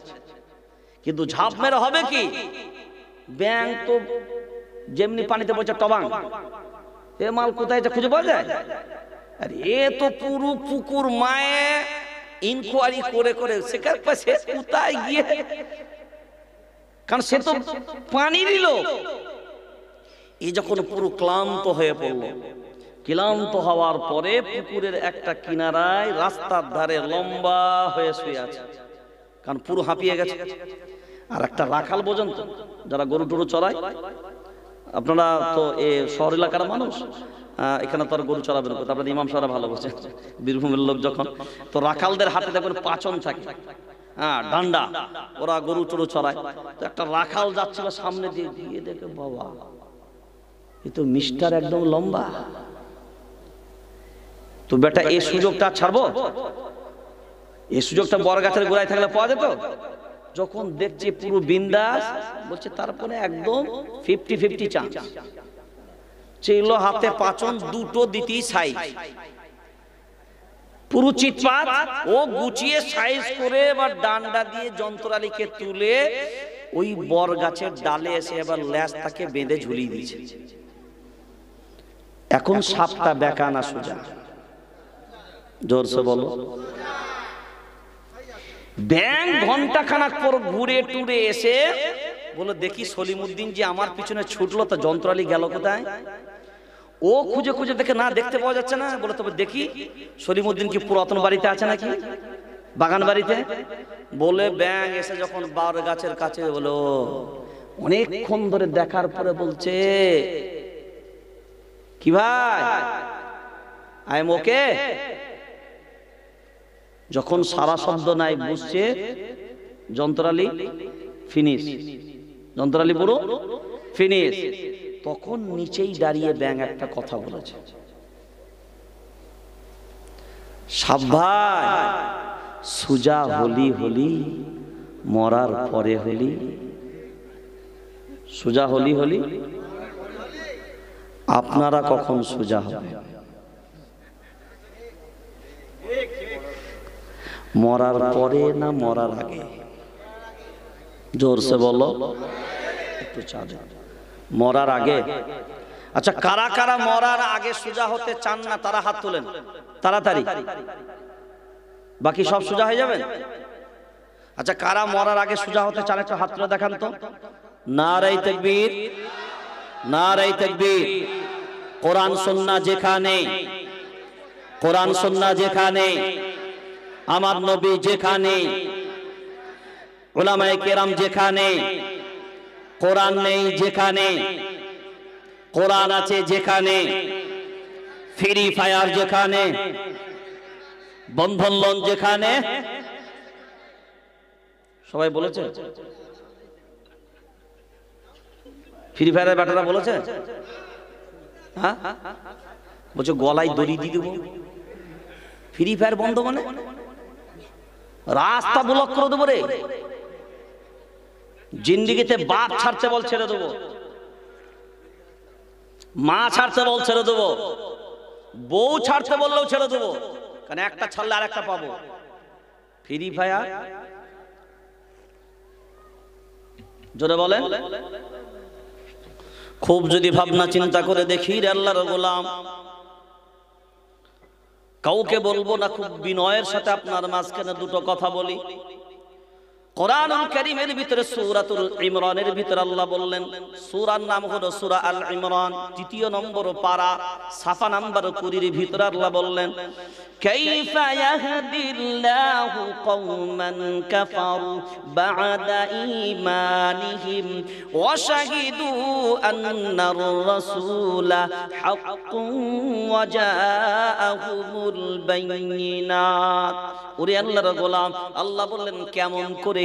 Speaker 1: কিন্তু ঝাঁপ মেরে হবে কি ব্যাঙ তো যেমনি পানিতে বলছে টবাং এ মাল কোথায় এটা খুঁজে পাওয়া যায় আর এ তো পুরো পুকুর মায়ে ইনকোয়ারি করে করে সেখান পাশে কোথায় গিয়ে কারণ সে তো পানি দিল এ যখন পুরো ক্লান্ত হয়ে পড়ল ক্লান্ত হওয়ার পরে পুকুরের একটা কিনারায় রাস্তার ধারে লম্বা হয়ে শুয়ে আছে কারণ পুরো হাঁপিয়ে গেছে আর একটা রাখাল পর্যন্ত যারা গরু টরু চড়ায় আপনারা তো এ শহর এলাকার মানুষ এখানে তো আর গরু চড়াবেন কথা আপনাদের ইমাম সারা ভালো বসে বীরভূমের লোক যখন তো রাখালদের হাতে দেখবেন পাচন থাকে হ্যাঁ ডান্ডা ওরা গরু টরু চড়ায় তো একটা রাখাল যাচ্ছিল সামনে দিয়ে গিয়ে দেখে বাবা এ তো মিস্টার একদম লম্বা তো বেটা এই সুযোগটা ছাড়বো এই সুযোগটা বড় গাছের গোড়ায় থাকলে পাওয়া যেত যখন দেখছে পুরো বিন্দাস বলছে তারপরে একদম ফিফটি ফিফটি চান্স ছিল হাতে পাচন দুটো দিতেই সাইজ পুরো চিৎপাত ও গুছিয়ে সাইজ করে এবার ডান্ডা দিয়ে যন্ত্রালিকে তুলে ওই বর গাছের ডালে এসে এবার ল্যাস তাকে বেঁধে ঝুলিয়ে দিয়েছে এখন সাপটা বেকানা সোজা জোরসে বলো ব্যাংক খানাক পর ঘুরে টুরে এসে বলে দেখি সলিমুদ্দিন যে আমার পিছনে ছুটলো তা যন্ত্রালি গেল কোথায় ও খুঁজে খুঁজে দেখে না দেখতে পাওয়া যাচ্ছে না বলে তবে দেখি সলিমুদ্দিন কি পুরাতন বাড়িতে আছে নাকি বাগান বাড়িতে বলে ব্যাং এসে যখন বার গাছের কাছে বলো অনেকক্ষণ ধরে দেখার পরে বলছে কি ভাই আই এম ওকে যখন সারা শব্দ নাই বুঝছে যন্ত্রালি ফিনিশ যন্ত্রালি পুরো ফিনিশ তখন নিচেই দাঁড়িয়ে ব্যাং একটা কথা বলেছে সুজা হলি হলি মরার পরে হলি সোজা হলি হলি আপনারা কখন সোজা হবে মরার পরে না মরার আগে জোরসে বলো একটু চাঁদ মরার আগে আচ্ছা কারা কারা মরার আগে সোজা হতে চান না তারা হাত তোলেন তাড়াতাড়ি বাকি সব সোজা হয়ে যাবেন আচ্ছা কারা মরার আগে সোজা হতে চান একটা হাত তুলে দেখান তো না রাই তেকবীর না রাই তেকবীর কোরআন সন্না যেখানে কোরআন সন্না যেখানে আমার নবী যেখানে ওলামায় কেরাম যেখানে কোরআন নেই যেখানে কোরআন আছে যেখানে ফ্রি ফায়ার যেখানে বন্ধন লোন যেখানে সবাই বলেছে ফ্রি ফায়ারের ব্যাটারা বলেছে হ্যাঁ বলছে গলায় দড়ি দিয়ে দেবো ফ্রি ফায়ার বন্ধ মানে রাস্তা ব্লক করে দেবো রে জিন্দিগিতে বাপ ছাড়ছে বল ছেড়ে দেবো মা ছাড়তে বল ছেড়ে দেবো বউ ছাড়তে বললেও ছেড়ে দেবো কারণ একটা ছাড়লে আর একটা পাবো ফ্রি ফায়ার জোরে বলেন খুব যদি ভাবনা চিন্তা করে দেখি রে আল্লাহর গোলাম কাউকে বলবো না খুব বিনয়ের সাথে আপনার মাঝখানে দুটো কথা বলি কোরআন করিমের ভিতরে সুরাতুল ইমরানের ভিতরে আল্লাহ বললেন সুরার নাম হলো সুরা আল ইমরান তৃতীয় নম্বর পারা সাফা নাম্বার কুড়ির ভিতরে আল্লাহ বললেন কাইফা ইয়াহদিল্লাহু কওমান কাফারু বা'দা ঈমানিহিম ওয়া শাহিদু আন্নার রাসূলা হাক্কুন ওয়া জাআহুমুল বাইয়িনাত ওরে আল্লাহর গোলাম আল্লাহ বললেন কেমন করে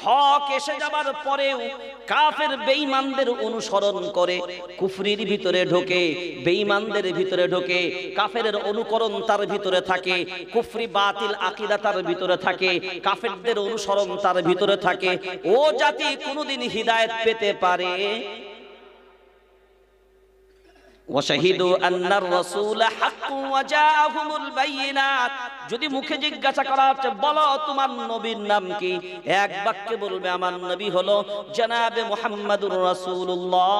Speaker 1: হক এসে যাবার পরেও কাফের বেঈমানদের অনুসরণ করে কুফরির ভিতরে ঢোকে বেঈমানদের ভিতরে ঢোকে কাফের অনুকরণ তার ভিতরে থাকে কুফরি বাতিল আকিদা তার ভিতরে থাকে কাফেরদের অনুসরণ তার ভিতরে থাকে ও জাতি কোনোদিন হৃদায়ত পেতে পারে যদি মুখে জিজ্ঞাসা করা হচ্ছে বলো তোমার নবীর নাম কি এক বাক্যে বলবে আমার নবী হলো জনাবে মোহাম্মদুর রাসূলুল্লাহ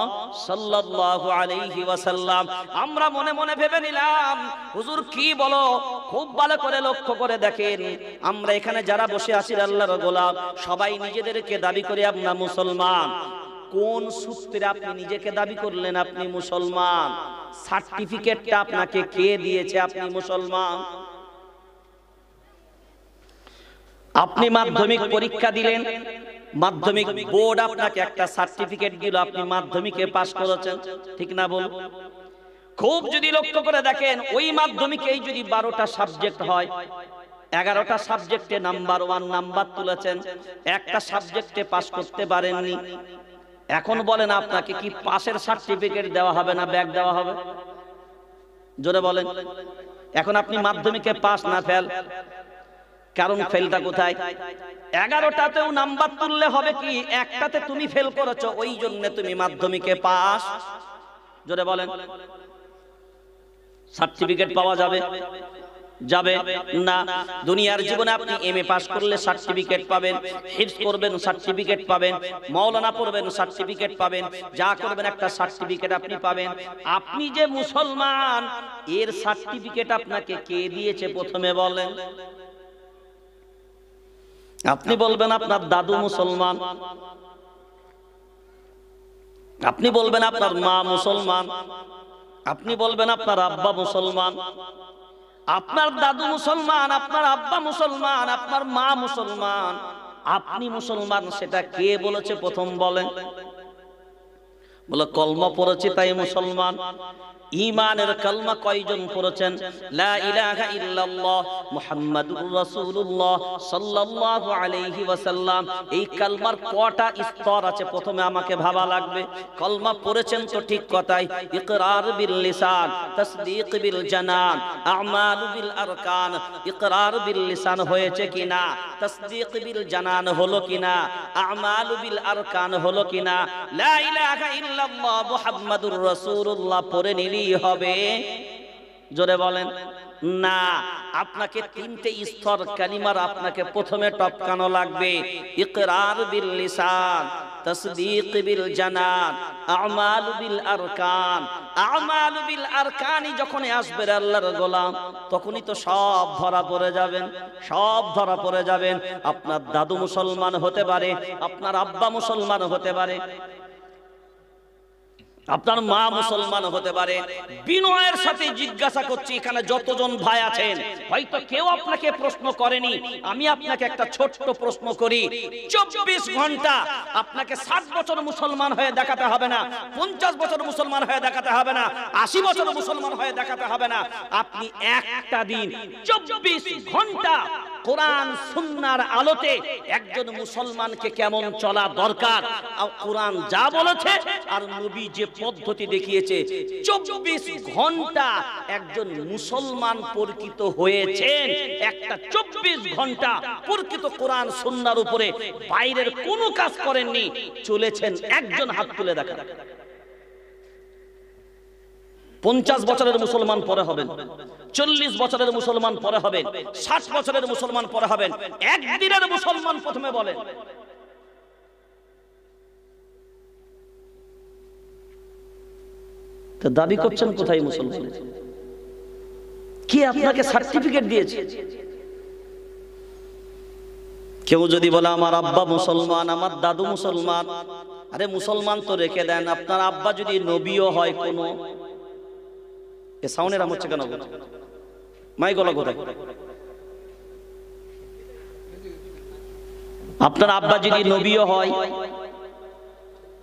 Speaker 1: সাল্লাল্লাহু আলাইহি ওয়াসাল্লাম আমরা মনে মনে ভেবে নিলাম হুজুর কি বলো খুব ভালো করে লক্ষ্য করে দেখেন আমরা এখানে যারা বসে আছি আল্লাহর গোলাপ সবাই নিজেদেরকে দাবি করে আপনার মুসলমান কোন সূত্রে আপনি নিজেকে দাবি করলেন আপনি মুসলমান সার্টিফিকেটটা আপনাকে কে দিয়েছে আপনি মুসলমান আপনি মাধ্যমিক পরীক্ষা দিলেন মাধ্যমিক বোর্ড আপনাকে একটা সার্টিফিকেট দিল আপনি মাধ্যমিকে পাশ করেছেন ঠিক না বল খুব যদি লক্ষ্য করে দেখেন ওই মাধ্যমিকেই যদি বারোটা সাবজেক্ট হয় এগারোটা সাবজেক্টে নাম্বার ওয়ান নাম্বার তুলেছেন একটা সাবজেক্টে পাশ করতে পারেননি এখন বলেন আপনাকে কি পাশের সার্টিফিকেট দেওয়া হবে না ব্যাগ দেওয়া হবে জোরে বলেন এখন আপনি মাধ্যমিকে পাস না ফেল কারণ ফেলটা কোথায় এগারোটাতেও নাম্বার তুললে হবে কি একটাতে তুমি ফেল করেছো ওই জন্য তুমি মাধ্যমিকে পাস জোরে বলেন সার্টিফিকেট পাওয়া যাবে যাবে না দুনিয়ার জীবনে আপনি এম এ পাশ করলে সার্টিফিকেট পাবেন হিপস করবেন সার্টিফিকেট পাবেন মৌলানা পড়বেন সার্টিফিকেট পাবেন যা করবেন একটা সার্টিফিকেট আপনি পাবেন আপনি যে মুসলমান এর সার্টিফিকেট আপনাকে কে দিয়েছে প্রথমে বলেন আপনি বলবেন আপনার দাদু মুসলমান আপনি বলবেন আপনার মা মুসলমান আপনি বলবেন আপনার আব্বা মুসলমান আপনার দাদু মুসলমান আপনার আব্বা মুসলমান আপনার মা মুসলমান আপনি মুসলমান সেটা কে বলেছে প্রথম বলেন বলে কলমা পড়েছি তাই মুসলমান ইমানের কলমা কয়জন পড়েছেন লা ইলাহা ইল্লাল্লাহ মুহাম্মাদুর রাসূলুল্লাহ সাল্লাল্লাহু আলাইহি ওয়াসাল্লাম এই কলমার কটা স্তর আছে প্রথমে আমাকে ভাবা লাগবে কলমা পড়েছেন তো ঠিক কথাই ইকরার বিল লিসান তাসদীক বিল জানান আমাল বিল আরকান ইকরার বিল লিসান হয়েছে কিনা তাসদীক বিল জানান হলো কিনা আমাল বিল আরকান হলো কিনা লা ইলাহা ইল্লাল্লাহ মুহাম্মাদুর রাসূলুল্লাহ নিলেই হবে জোরে বলেন না আপনাকে তিনটে স্তর কালিমার আপনাকে প্রথমে টপকানো লাগবে ইকরার বিল লিসান তসদিক বিল জানান আমাল বিল আরকান আমাল বিল আরকানি যখনই আসবে আল্লাহর গোলাম তখনই তো সব ধরা পড়ে যাবেন সব ধরা পড়ে যাবেন আপনার দাদু মুসলমান হতে পারে আপনার আব্বা মুসলমান হতে পারে আপনার মা মুসলমান হতে পারে বিনয়ের সাথে জিজ্ঞাসা করছি এখানে যতজন ভাই আছেন হয়তো কেউ আপনাকে প্রশ্ন করেনি আমি আপনাকে একটা ছোট্ট প্রশ্ন করি চব্বিশ ঘন্টা আপনাকে ষাট বছর মুসলমান হয়ে দেখাতে হবে না পঞ্চাশ বছর মুসলমান হয়ে দেখাতে হবে না আশি বছর মুসলমান হয়ে দেখাতে হবে না আপনি একটা দিন চব্বিশ ঘন্টা কোরআন সুন্নার আলোতে একজন মুসলমানকে কেমন চলা দরকার কোরআন যা বলেছে আর নবী যে পদ্ধতি দেখিয়েছে চব্বিশ ঘন্টা একজন মুসলমান পরিচিত হয়েছেন একটা চব্বিশ ঘন্টা পরিচিত কোরআন সুন্নার উপরে বাইরের কোনো কাজ করেননি চলেছেন একজন হাত তুলে দেখা পঞ্চাশ বছরের মুসলমান পরে হবেন চল্লিশ বছরের মুসলমান পরে হবেন ষাট বছরের মুসলমান পরে হবেন একদিনের মুসলমান প্রথমে বলেন তো দাবি করছেন কোথায় মুসলমান কি আপনাকে সার্টিফিকেট দিয়েছে কেউ যদি বলে আমার আব্বা মুসলমান আমার দাদু মুসলমান আরে মুসলমান তো রেখে দেন আপনার আব্বা যদি নবীও হয় কোনো এ আম হচ্ছে কেন মাই গলা আপনার আব্বা যদি নবীও হয়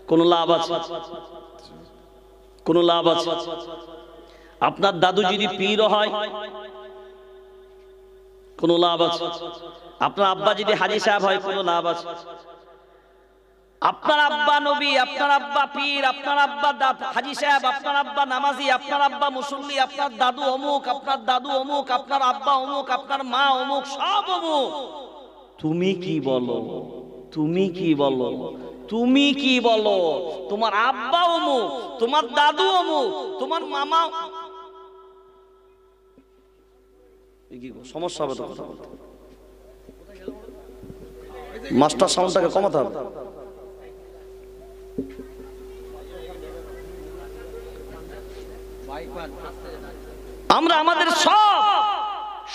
Speaker 1: কোন লাভ আছে কোনো লাভ আছে আপনার দাদু যদি পীরও হয় কোন লাভ আছে আপনার আব্বা যদি হাজি সাহেব হয় কোনো লাভ আছে আপনার আব্বা নবী আপনার আব্বা পীর আপনার আব্বা হাজি সাহেব আপনার আব্বা নামাজি আপনার আব্বা মুসল্লি আপনার দাদু অমুক আপনার দাদু অমুক আপনার আব্বা অমুক আপনার মা অমুক সব অমুক তুমি কি বলো তুমি কি বলো তুমি কি বলো তোমার আব্বা অমুক তোমার দাদু অমুক তোমার মামা সমস্যা হবে তো কথা
Speaker 2: মাস্টার সাউন্ডটাকে কমাতে হবে
Speaker 1: আমরা আমাদের সব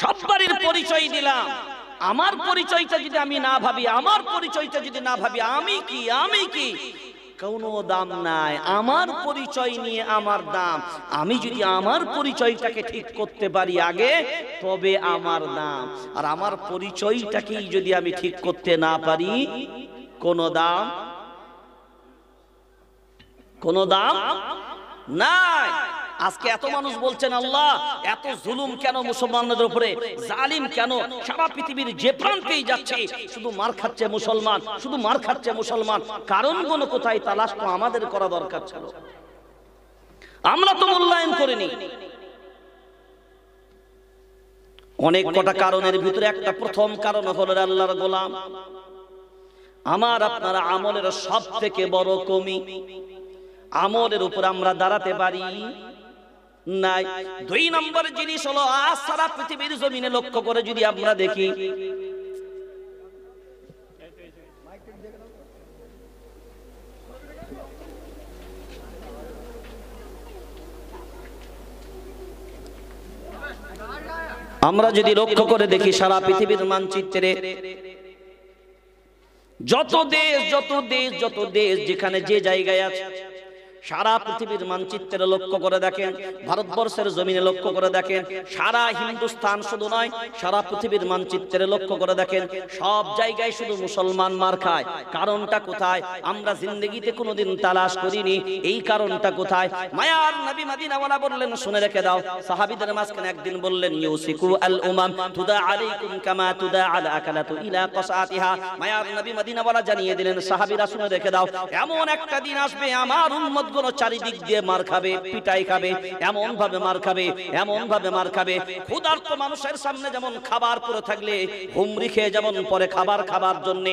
Speaker 1: সব বাড়ির পরিচয় দিলাম আমার পরিচয়টা যদি আমি না ভাবি আমার পরিচয়টা যদি না ভাবি আমি কি আমি কি কোনো দাম নাই আমার পরিচয় নিয়ে আমার দাম আমি যদি আমার পরিচয়টাকে ঠিক করতে পারি আগে তবে আমার দাম আর আমার পরিচয়টাকেই যদি আমি ঠিক করতে না পারি কোনো দাম কোনো দাম নাই আজকে এত মানুষ বলছেন আল্লাহ এত জুলুম কেন মুসলমানদের উপরে জালিম কেন সারা পৃথিবীর যে প্রান্তেই যাচ্ছে শুধু মার খাচ্ছে মুসলমান শুধু মার খাচ্ছে মুসলমান কারণ কোনো কোথায় তালাশ তো আমাদের করা দরকার ছিল আমরা তো মূল্যায়ন করিনি অনেক কটা কারণের ভিতরে একটা প্রথম কারণ হল আল্লাহর গোলাম আমার আপনার আমলের সব থেকে বড় কমি আমলের উপর আমরা দাঁড়াতে পারি নাই দুই নম্বর জিনিস হলো আজ সারা পৃথিবীর জমিনে লক্ষ্য করে যদি আমরা দেখি আমরা যদি লক্ষ্য করে দেখি সারা পৃথিবীর মানচিত্রে যত দেশ যত দেশ যত দেশ যেখানে যে জায়গায় আছে সারা পৃথিবীর মানচিত্রে লক্ষ্য করে দেখেন ভারতবর্ষের জমিনে লক্ষ্য করে দেখেন সারা হিন্দুস্তান শুধু নয় সারা পৃথিবীর মানচিত্রে লক্ষ্য করে দেখেন সব জায়গায় শুধু মুসলমান মার খায় কারণটা কোথায় আমরা জিন্দগিতে কোনোদিন তালাশ করিনি এই কারণটা কোথায় মায়ার নবী মাদিনাওয়ালা বললেন শুনে রেখে দাও সাহাবিদের মাঝখানে একদিন বললেন ইউসিকু আল উমাম তুদা আলাইকুম কামা তুদা ইলা কসাতিহা মায়ার নবী মাদিনাওয়ালা জানিয়ে দিলেন সাহাবীরা শুনে রেখে দাও এমন একটা দিন আসবে আমার উম্মত কোনো চারিদিক দিয়ে মার খাবে পিটাই খাবে এমন ভাবে মার খাবে এমন ভাবে মার খাবে ক্ষুধার্ত মানুষের সামনে যেমন খাবার পরে থাকলে হুমরি খেয়ে যেমন পরে খাবার খাবার জন্য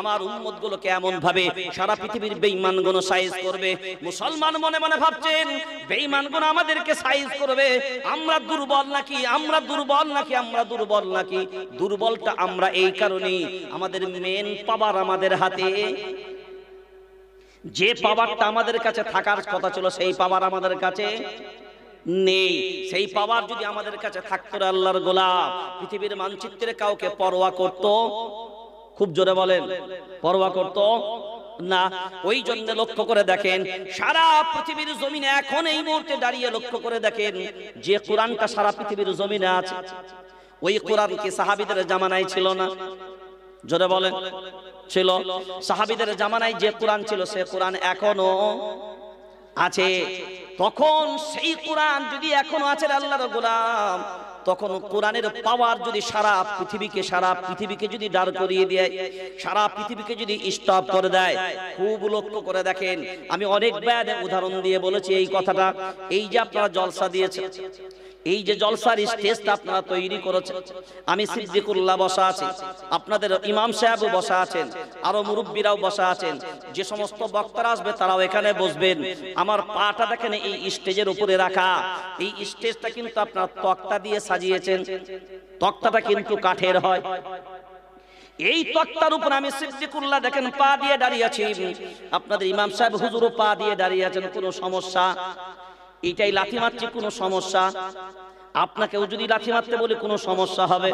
Speaker 1: আমার উন্মত গুলোকে এমন ভাবে সারা পৃথিবীর বেইমান গুলো সাইজ করবে মুসলমান মনে মনে ভাবছেন বেইমান গুলো আমাদেরকে সাইজ করবে আমরা দুর্বল নাকি আমরা দুর্বল নাকি আমরা দুর্বল নাকি দুর্বলটা আমরা এই কারণেই আমাদের মেন পাবার আমাদের হাতে যে পাওয়ারটা আমাদের কাছে থাকার কথা ছিল সেই পাওয়ার আমাদের কাছে নেই সেই পাওয়ার যদি আমাদের কাছে থাকতো আল্লাহর গোলাপ পৃথিবীর মানচিত্রে কাউকে পরোয়া করত খুব জোরে বলেন পরোয়া করত না ওই জন্য লক্ষ্য করে দেখেন সারা পৃথিবীর জমিনে এখন এই মুহূর্তে দাঁড়িয়ে লক্ষ্য করে দেখেন যে কোরআনটা সারা পৃথিবীর জমিনে আছে ওই কোরআন কি সাহাবিদের জামানায় ছিল না জোরে বলেন ছিল সাহাবিদের জামানায় যে কোরআন ছিল সে কোরআন এখনো আছে তখন সেই কোরআন যদি এখনো আছে আল্লাহর গোলাম তখন কোরআনের পাওয়ার যদি সারা পৃথিবীকে সারা পৃথিবীকে যদি দাঁড় করিয়ে দেয় সারা পৃথিবীকে যদি স্টপ করে দেয় খুব লক্ষ্য করে দেখেন আমি অনেক ব্যাধ উদাহরণ দিয়ে বলেছি এই কথাটা এই যে আপনারা জলসা দিয়েছে এই যে জলসার স্টেজটা আপনারা তৈরি করেছেন আমি সিদ্দিকুল্লাহ বসা আছি আপনাদের ইমাম সাহেব বসা আছেন আরো মুরব্বীরাও বসা আছেন যে সমস্ত বক্তারা আসবে তারাও এখানে বসবেন আমার পাটা দেখেন এই স্টেজের উপরে রাখা এই স্টেজটা কিন্তু আপনারা তক্তা দিয়ে সাজিয়েছেন তক্তাটা কিন্তু কাঠের হয় এই তক্তার উপর আমি সিদ্দিকুল্লাহ দেখেন পা দিয়ে দাঁড়িয়ে আছি আপনাদের ইমাম সাহেব হুজুরও পা দিয়ে দাঁড়িয়ে আছেন কোনো সমস্যা এটাই লাথি মারছি কোনো সমস্যা আপনাকেও যদি লাথি মারতে বলে কোনো সমস্যা হবে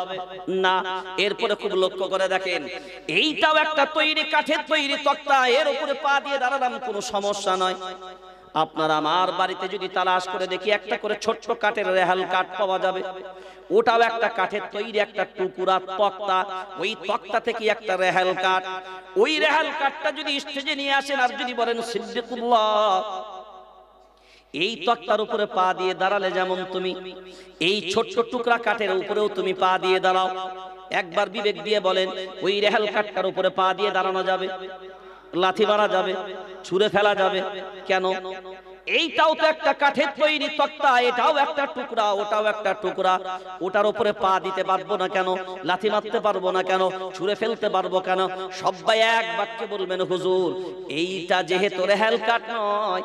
Speaker 1: না এরপরে খুব লক্ষ্য করে দেখেন এইটাও একটা তৈরি কাঠের তৈরি তক্তা এর উপরে পা দিয়ে দাঁড়ালাম কোনো সমস্যা নয় আপনার আমার বাড়িতে যদি তালাশ করে দেখি একটা করে ছোট্ট কাঠের রেহাল কাঠ পাওয়া যাবে ওটাও একটা কাঠের তৈরি একটা টুকুরা তক্তা ওই তক্তা থেকে একটা রেহাল কাঠ ওই রেহাল কাঠটা যদি স্টেজে নিয়ে আসেন আর যদি বলেন সিদ্দিকুল্লাহ এই তক্তার উপরে পা দিয়ে দাঁড়ালে যেমন তুমি এই ছোট্ট টুকরা কাঠের উপরেও তুমি পা দিয়ে দাঁড়াও একবার বিবেক দিয়ে বলেন ওই রেহাল কাঠটার উপরে পা দিয়ে দাঁড়ানো যাবে লাথি মারা যাবে ছুঁড়ে ফেলা যাবে কেন এইটাও তো একটা কাঠের তৈরি তক্তা এটাও একটা টুকরা ওটাও একটা টুকরা ওটার উপরে পা দিতে পারবো না কেন লাথি মারতে পারবো না কেন ছুঁড়ে ফেলতে পারবো কেন সবাই এক বাক্যে বলবেন হুজুর এইটা যেহেতু রেহাল কাঠ নয়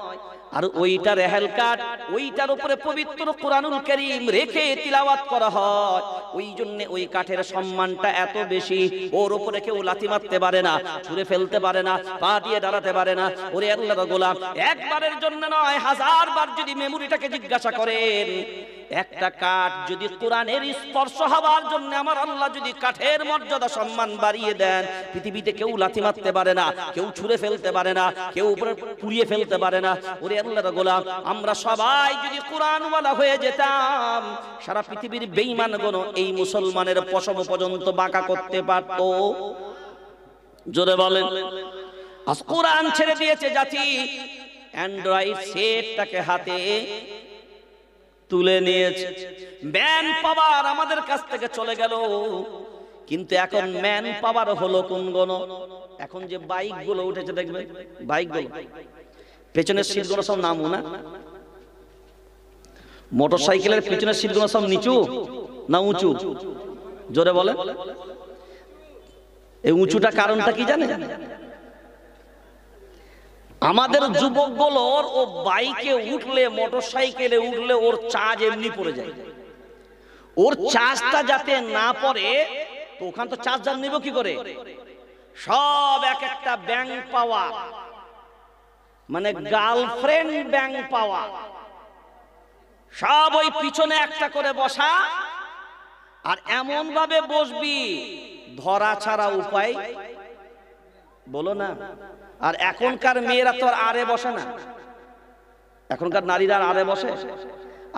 Speaker 1: আর ওইটা রেহেল কাঠ ওইটার উপরে পবিত্র কোরআনুল করিম রেখে তিলাওয়াত করা হয় ওই জন্য ওই কাঠের সম্মানটা এত বেশি ওর উপরে কেউ লাথি মারতে পারে না ছুঁড়ে ফেলতে পারে না পা দিয়ে দাঁড়াতে পারে না ওরে আল্লাহ গোলাম একবারের জন্য নয় হাজার বার যদি মেমোরিটাকে জিজ্ঞাসা করেন একটা কাঠ যদি কোরআনের স্পর্শ হওয়ার জন্য আমার আল্লাহ যদি কাঠের মর্যাদা সম্মান বাড়িয়ে দেন পৃথিবীতে কেউ লাথি মারতে পারে না কেউ ছুঁড়ে ফেলতে পারে না কেউ উপরে পুড়িয়ে ফেলতে পারে না ওরে আল্লাহর গোলাম আমরা সবাই যদি কোরআনওয়ালা হয়ে যেতাম সারা পৃথিবীর বেঈমান গণ এই মুসলমানের পশম পর্যন্ত বাঁকা করতে পারত জোরে বলেন কোরআন ছেড়ে দিয়েছে জাতি অ্যান্ড্রয়েড সেটটাকে হাতে তুলে নিয়েছে ম্যান পাওয়ার আমাদের কাছ থেকে চলে গেল কিন্তু এখন ম্যান পাওয়ার হলো কোন গণ এখন যে বাইকগুলো উঠেছে দেখবে বাইক বাইকগুলো
Speaker 2: পেছনের সিটগুলো সব নামু না
Speaker 1: মোটর সাইকেলের পেছনের সিটগুলো সব নিচু না উঁচু জোরে বলে এই উঁচুটা কারণটা কি জানে আমাদের যুবক যুবকগুলোর ও বাইকে উঠলে মোটর সাইকেলে উঠলে ওর চার্জ এমনি পড়ে যায় ওর চার্জটা যাতে না পড়ে তো ওখান তো চার্জার নিব কি করে সব এক একটা ব্যাংক পাওয়ার মানে, মানে গার্লফ্রেন্ড ব্যাং পাওয়া সব ওই পিছনে একটা করে বসা আর এমন ভাবে বসবি ধরা ছাড়া উপায় বলো না আর এখনকার মেয়েরা তো আরে বসে না এখনকার নারীরা আরে বসে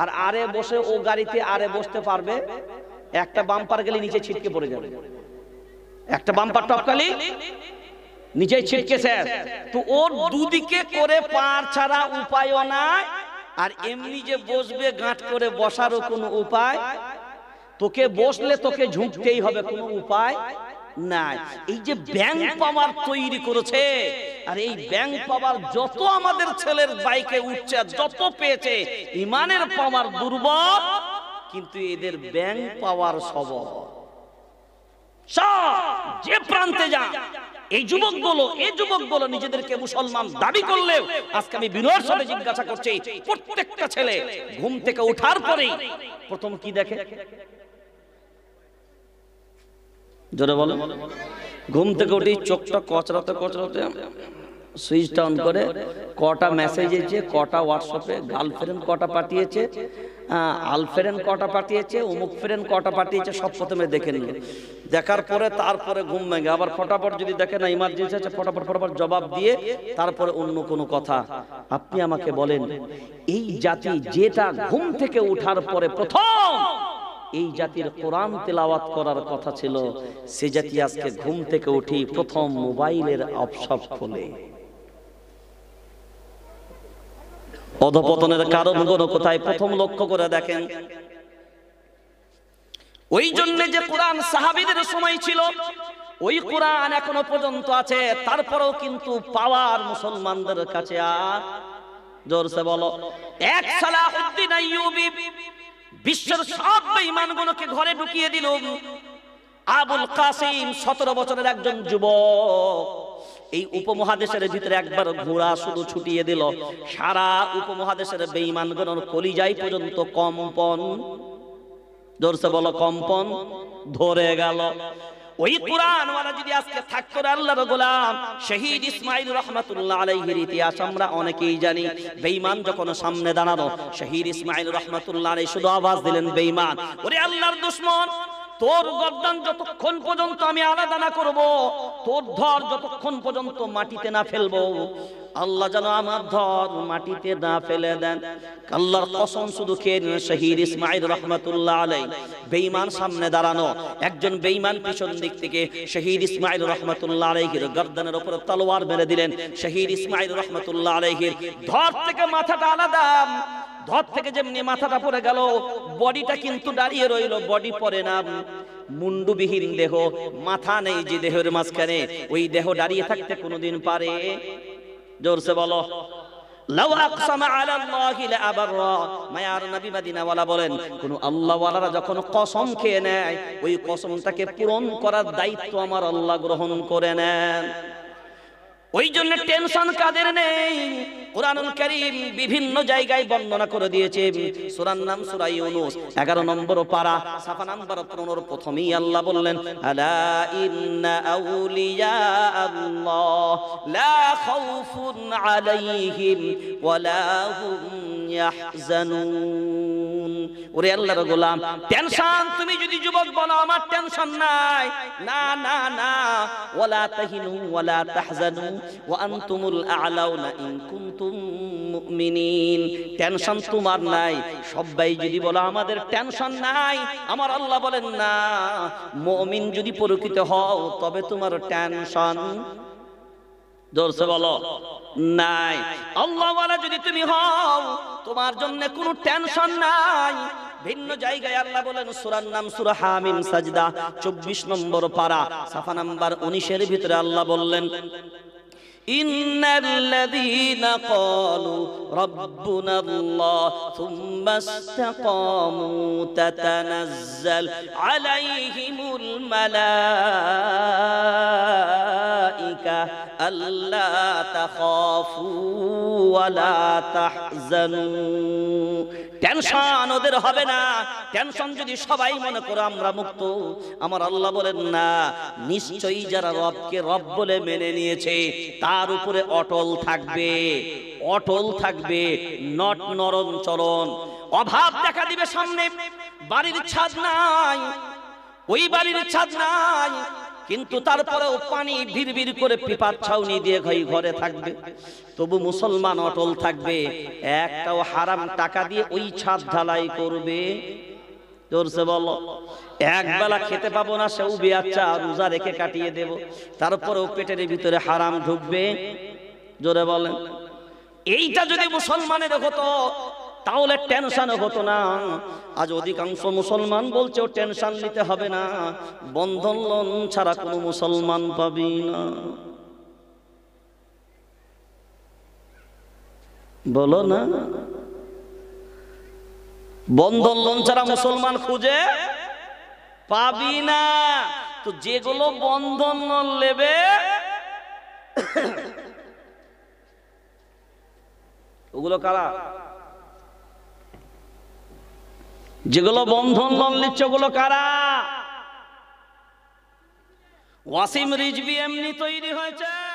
Speaker 1: আর আরে বসে ও গাড়িতে আরে বসতে পারবে একটা বাম্পার গেলে নিচে ছিটকে পড়ে যাবে একটা বাম্পার টপকালি নিজেই ছিটকেছে তো ওর দুদিকে করে পার ছাড়া উপায়ও নাই আর এমনি যে বসবে গাঁট করে বসারও কোনো উপায় তোকে বসলে তোকে ঝুঁকতেই হবে কোনো উপায় নাই এই যে ব্যাংক পাওয়ার তৈরি করেছে আর এই ব্যাংক পাওয়ার যত আমাদের ছেলের বাইকে উঠছে যত পেয়েছে ইমানের পাওয়ার দুর্বল কিন্তু এদের ব্যাংক পাওয়ার সব সব যে প্রান্তে যা এই যুবক বলো এই যুবক বলো নিজেদেরকে মুসলমান দাবি করলেও আজকে আমি বিনয়ের সাথে জিজ্ঞাসা করছি প্রত্যেকটা ছেলে ঘুম থেকে ওঠার পরেই প্রথম কি দেখে জোরে বলো ঘুম থেকে উঠি চোখটা কচরাতে কচরাতে সুইচটা অন করে কটা মেসেজ এসেছে কটা হোয়াটসঅ্যাপে গার্লফ্রেন্ড কটা পাঠিয়েছে আলফেরেন কটা পাঠিয়েছে অমুক ফ্রেন কটা পাঠিয়েছে সব প্রথমে দেখে নিল দেখার পরে তারপরে ঘুম ভেঙে আবার ফটাফট যদি দেখে না ইমার্জেন্সি আছে ফটাফট ফটাফট জবাব দিয়ে তারপরে অন্য কোনো কথা আপনি আমাকে বলেন এই জাতি যেটা ঘুম থেকে উঠার পরে প্রথম এই জাতির কোরআন তেলাওয়াত করার কথা ছিল সে জাতি আজকে ঘুম থেকে উঠি প্রথম মোবাইলের অপশপ খোলে অধপতনের কারণগুলো কোথায় প্রথম লক্ষ্য করে দেখেন ওই জন্য যে কোরআন সাহাবিদের সময় ছিল ওই কোরআন এখনো পর্যন্ত আছে তারপরেও কিন্তু পাওয়ার মুসলমানদের কাছে আর জোরসে বলো এক সালাহুদ্দিন আইয়ুবি বিশ্বের সব বেঈমানগুলোকে ঘরে ঢুকিয়ে দিল আবুল কাসিম সতেরো বছরের একজন যুবক এই উপমহাদেশের ভিতরে একবার ঘোড়া শুধু ছুটিয়ে দিল সারা উপমহাদেশের বেঈমানগণ কলিজাই পর্যন্ত কম্পন জোরসে বলো কম্পন ধরে গেল ওই কোরআন ওয়ালা যদি আজকে থাকতো আল্লাহর গোলাম শহীদ ইসমাইল রহমাতুল্লাহ আলাইহির ইতিহাস আমরা অনেকেই জানি বেঈমান যখন সামনে দাঁড়ানো শহীদ ইসমাইল রহমাতুল্লাহ আলাইহি শুধু আওয়াজ দিলেন বেঈমান ওরে আল্লাহর দুশমন তোর গর্দান যতক্ষণ পর্যন্ত আমি আলাদা না করব তোর ধর যতক্ষণ পর্যন্ত মাটিতে না ফেলবো আল্লাহ যেন আমার ধর মাটিতে না ফেলে দেন আল্লাহর কসম শুধু খেয়ে নিন শহীদ ইসমাইল রহমতুল্লাহ আলাই বেইমান সামনে দাঁড়ানো একজন বেইমান পিছন দিক থেকে শহীদ ইসমাইল রহমতুল্লাহ আলাইহির গর্দানের উপরে তলোয়ার মেরে দিলেন শহীদ ইসমাইল রহমতুল্লাহ আলাইহির ধর থেকে মাথাটা আলাদা ধপ থেকে যেমনি মাথাটা পড়ে গেল বডিটা কিন্তু দাঁড়িয়ে রইল বডি পরে না মুন্ডুবিহীন দেহ মাথা নেই যে দেহের মাঝখানে ওই দেহ দাঁড়িয়ে থাকতে কোনোদিন পারে জোরসে বলো বলেন আল্লাহওয়ালারা যখন কসম খেয়ে ওই কসমটাকে পূরণ করার দায়িত্ব আমার আল্লাহ গ্রহণ করে নেন ওই জন্য টেনশন কাদের নেই কোরআনুল করিম বিভিন্ন জায়গায় বর্ণনা করে দিয়েছে সূরার নাম সূরা ইউনুস 11 নম্বর পারা সাফা নম্বর 15 প্রথমেই আল্লাহ বললেন আলা ইন্না আউলিয়া আল্লাহ লা খাউফুন আলাইহিম ওয়ালা হুম ইয়াহজানুন ওরে আল্লাহর গোলাম টেনশন তুমি যদি যুবক বলো আমার টেনশন নাই না না না ওয়ালা তাহিনু ওয়ালা তাহজানু ওয়া আনতুমুল আ'লাউনা ইন কুনতুম মুমিনিন টেনশন তোমার নাই সবাই যদি বলো আমাদের টেনশন নাই আমার আল্লাহ বলেন না মুমিন যদি পরিচিত হও তবে তোমার টেনশন জোরসে বলো নাই আল্লাহ বলে যদি তুমি হও তোমার জন্য কোনো টেনশন নাই ভিন্ন জায়গায় আল্লাহ বলেন সুরার নাম সুরা হামিম সাজদা চব্বিশ নম্বর পারা সাফা নাম্বার উনিশের ভিতরে আল্লাহ বললেন إن الذين قالوا ربنا الله ثم استقاموا تتنزل عليهم الملائكة ألا تخافوا ولا تحزنوا টেনশন ওদের হবে না টেনশন যদি সবাই মনে করো আমরা মুক্ত আমার আল্লাহ বলেন না নিশ্চয়ই যারা রবকে রব বলে মেনে নিয়েছে তার উপরে অটল থাকবে অটল থাকবে নট নরম চরণ অভাব দেখা দিবে সামনে বাড়ির ছাদ নাই ওই বাড়ির ছাদ নাই কিন্তু তারপরেও পানি ভিড় করে পিপার ছাউনি দিয়ে ঘাই ঘরে থাকবে তবু মুসলমান অটল থাকবে একটাও হারাম টাকা দিয়ে ওই ছাদ ঢালাই করবে একবেলা খেতে পাবো না রেখে কাটিয়ে পেটের ভিতরে হারাম ঢুকবে জোরে বলেন এইটা যদি মুসলমানের হতো তাহলে টেনশন হতো না আজ অধিকাংশ মুসলমান বলছে ও টেনশন নিতে হবে না বন্ধন লোন ছাড়া কোনো মুসলমান পাবি না বলো না বন্ধন লোন ছাড়া মুসলমান খুঁজে পাবি না তো যেগুলো বন্ধন লোন নেবে ওগুলো কারা যেগুলো বন্ধন লোন নিচ্ছে ওগুলো কারা ওয়াসিম রিজবি এমনি তৈরি হয়েছে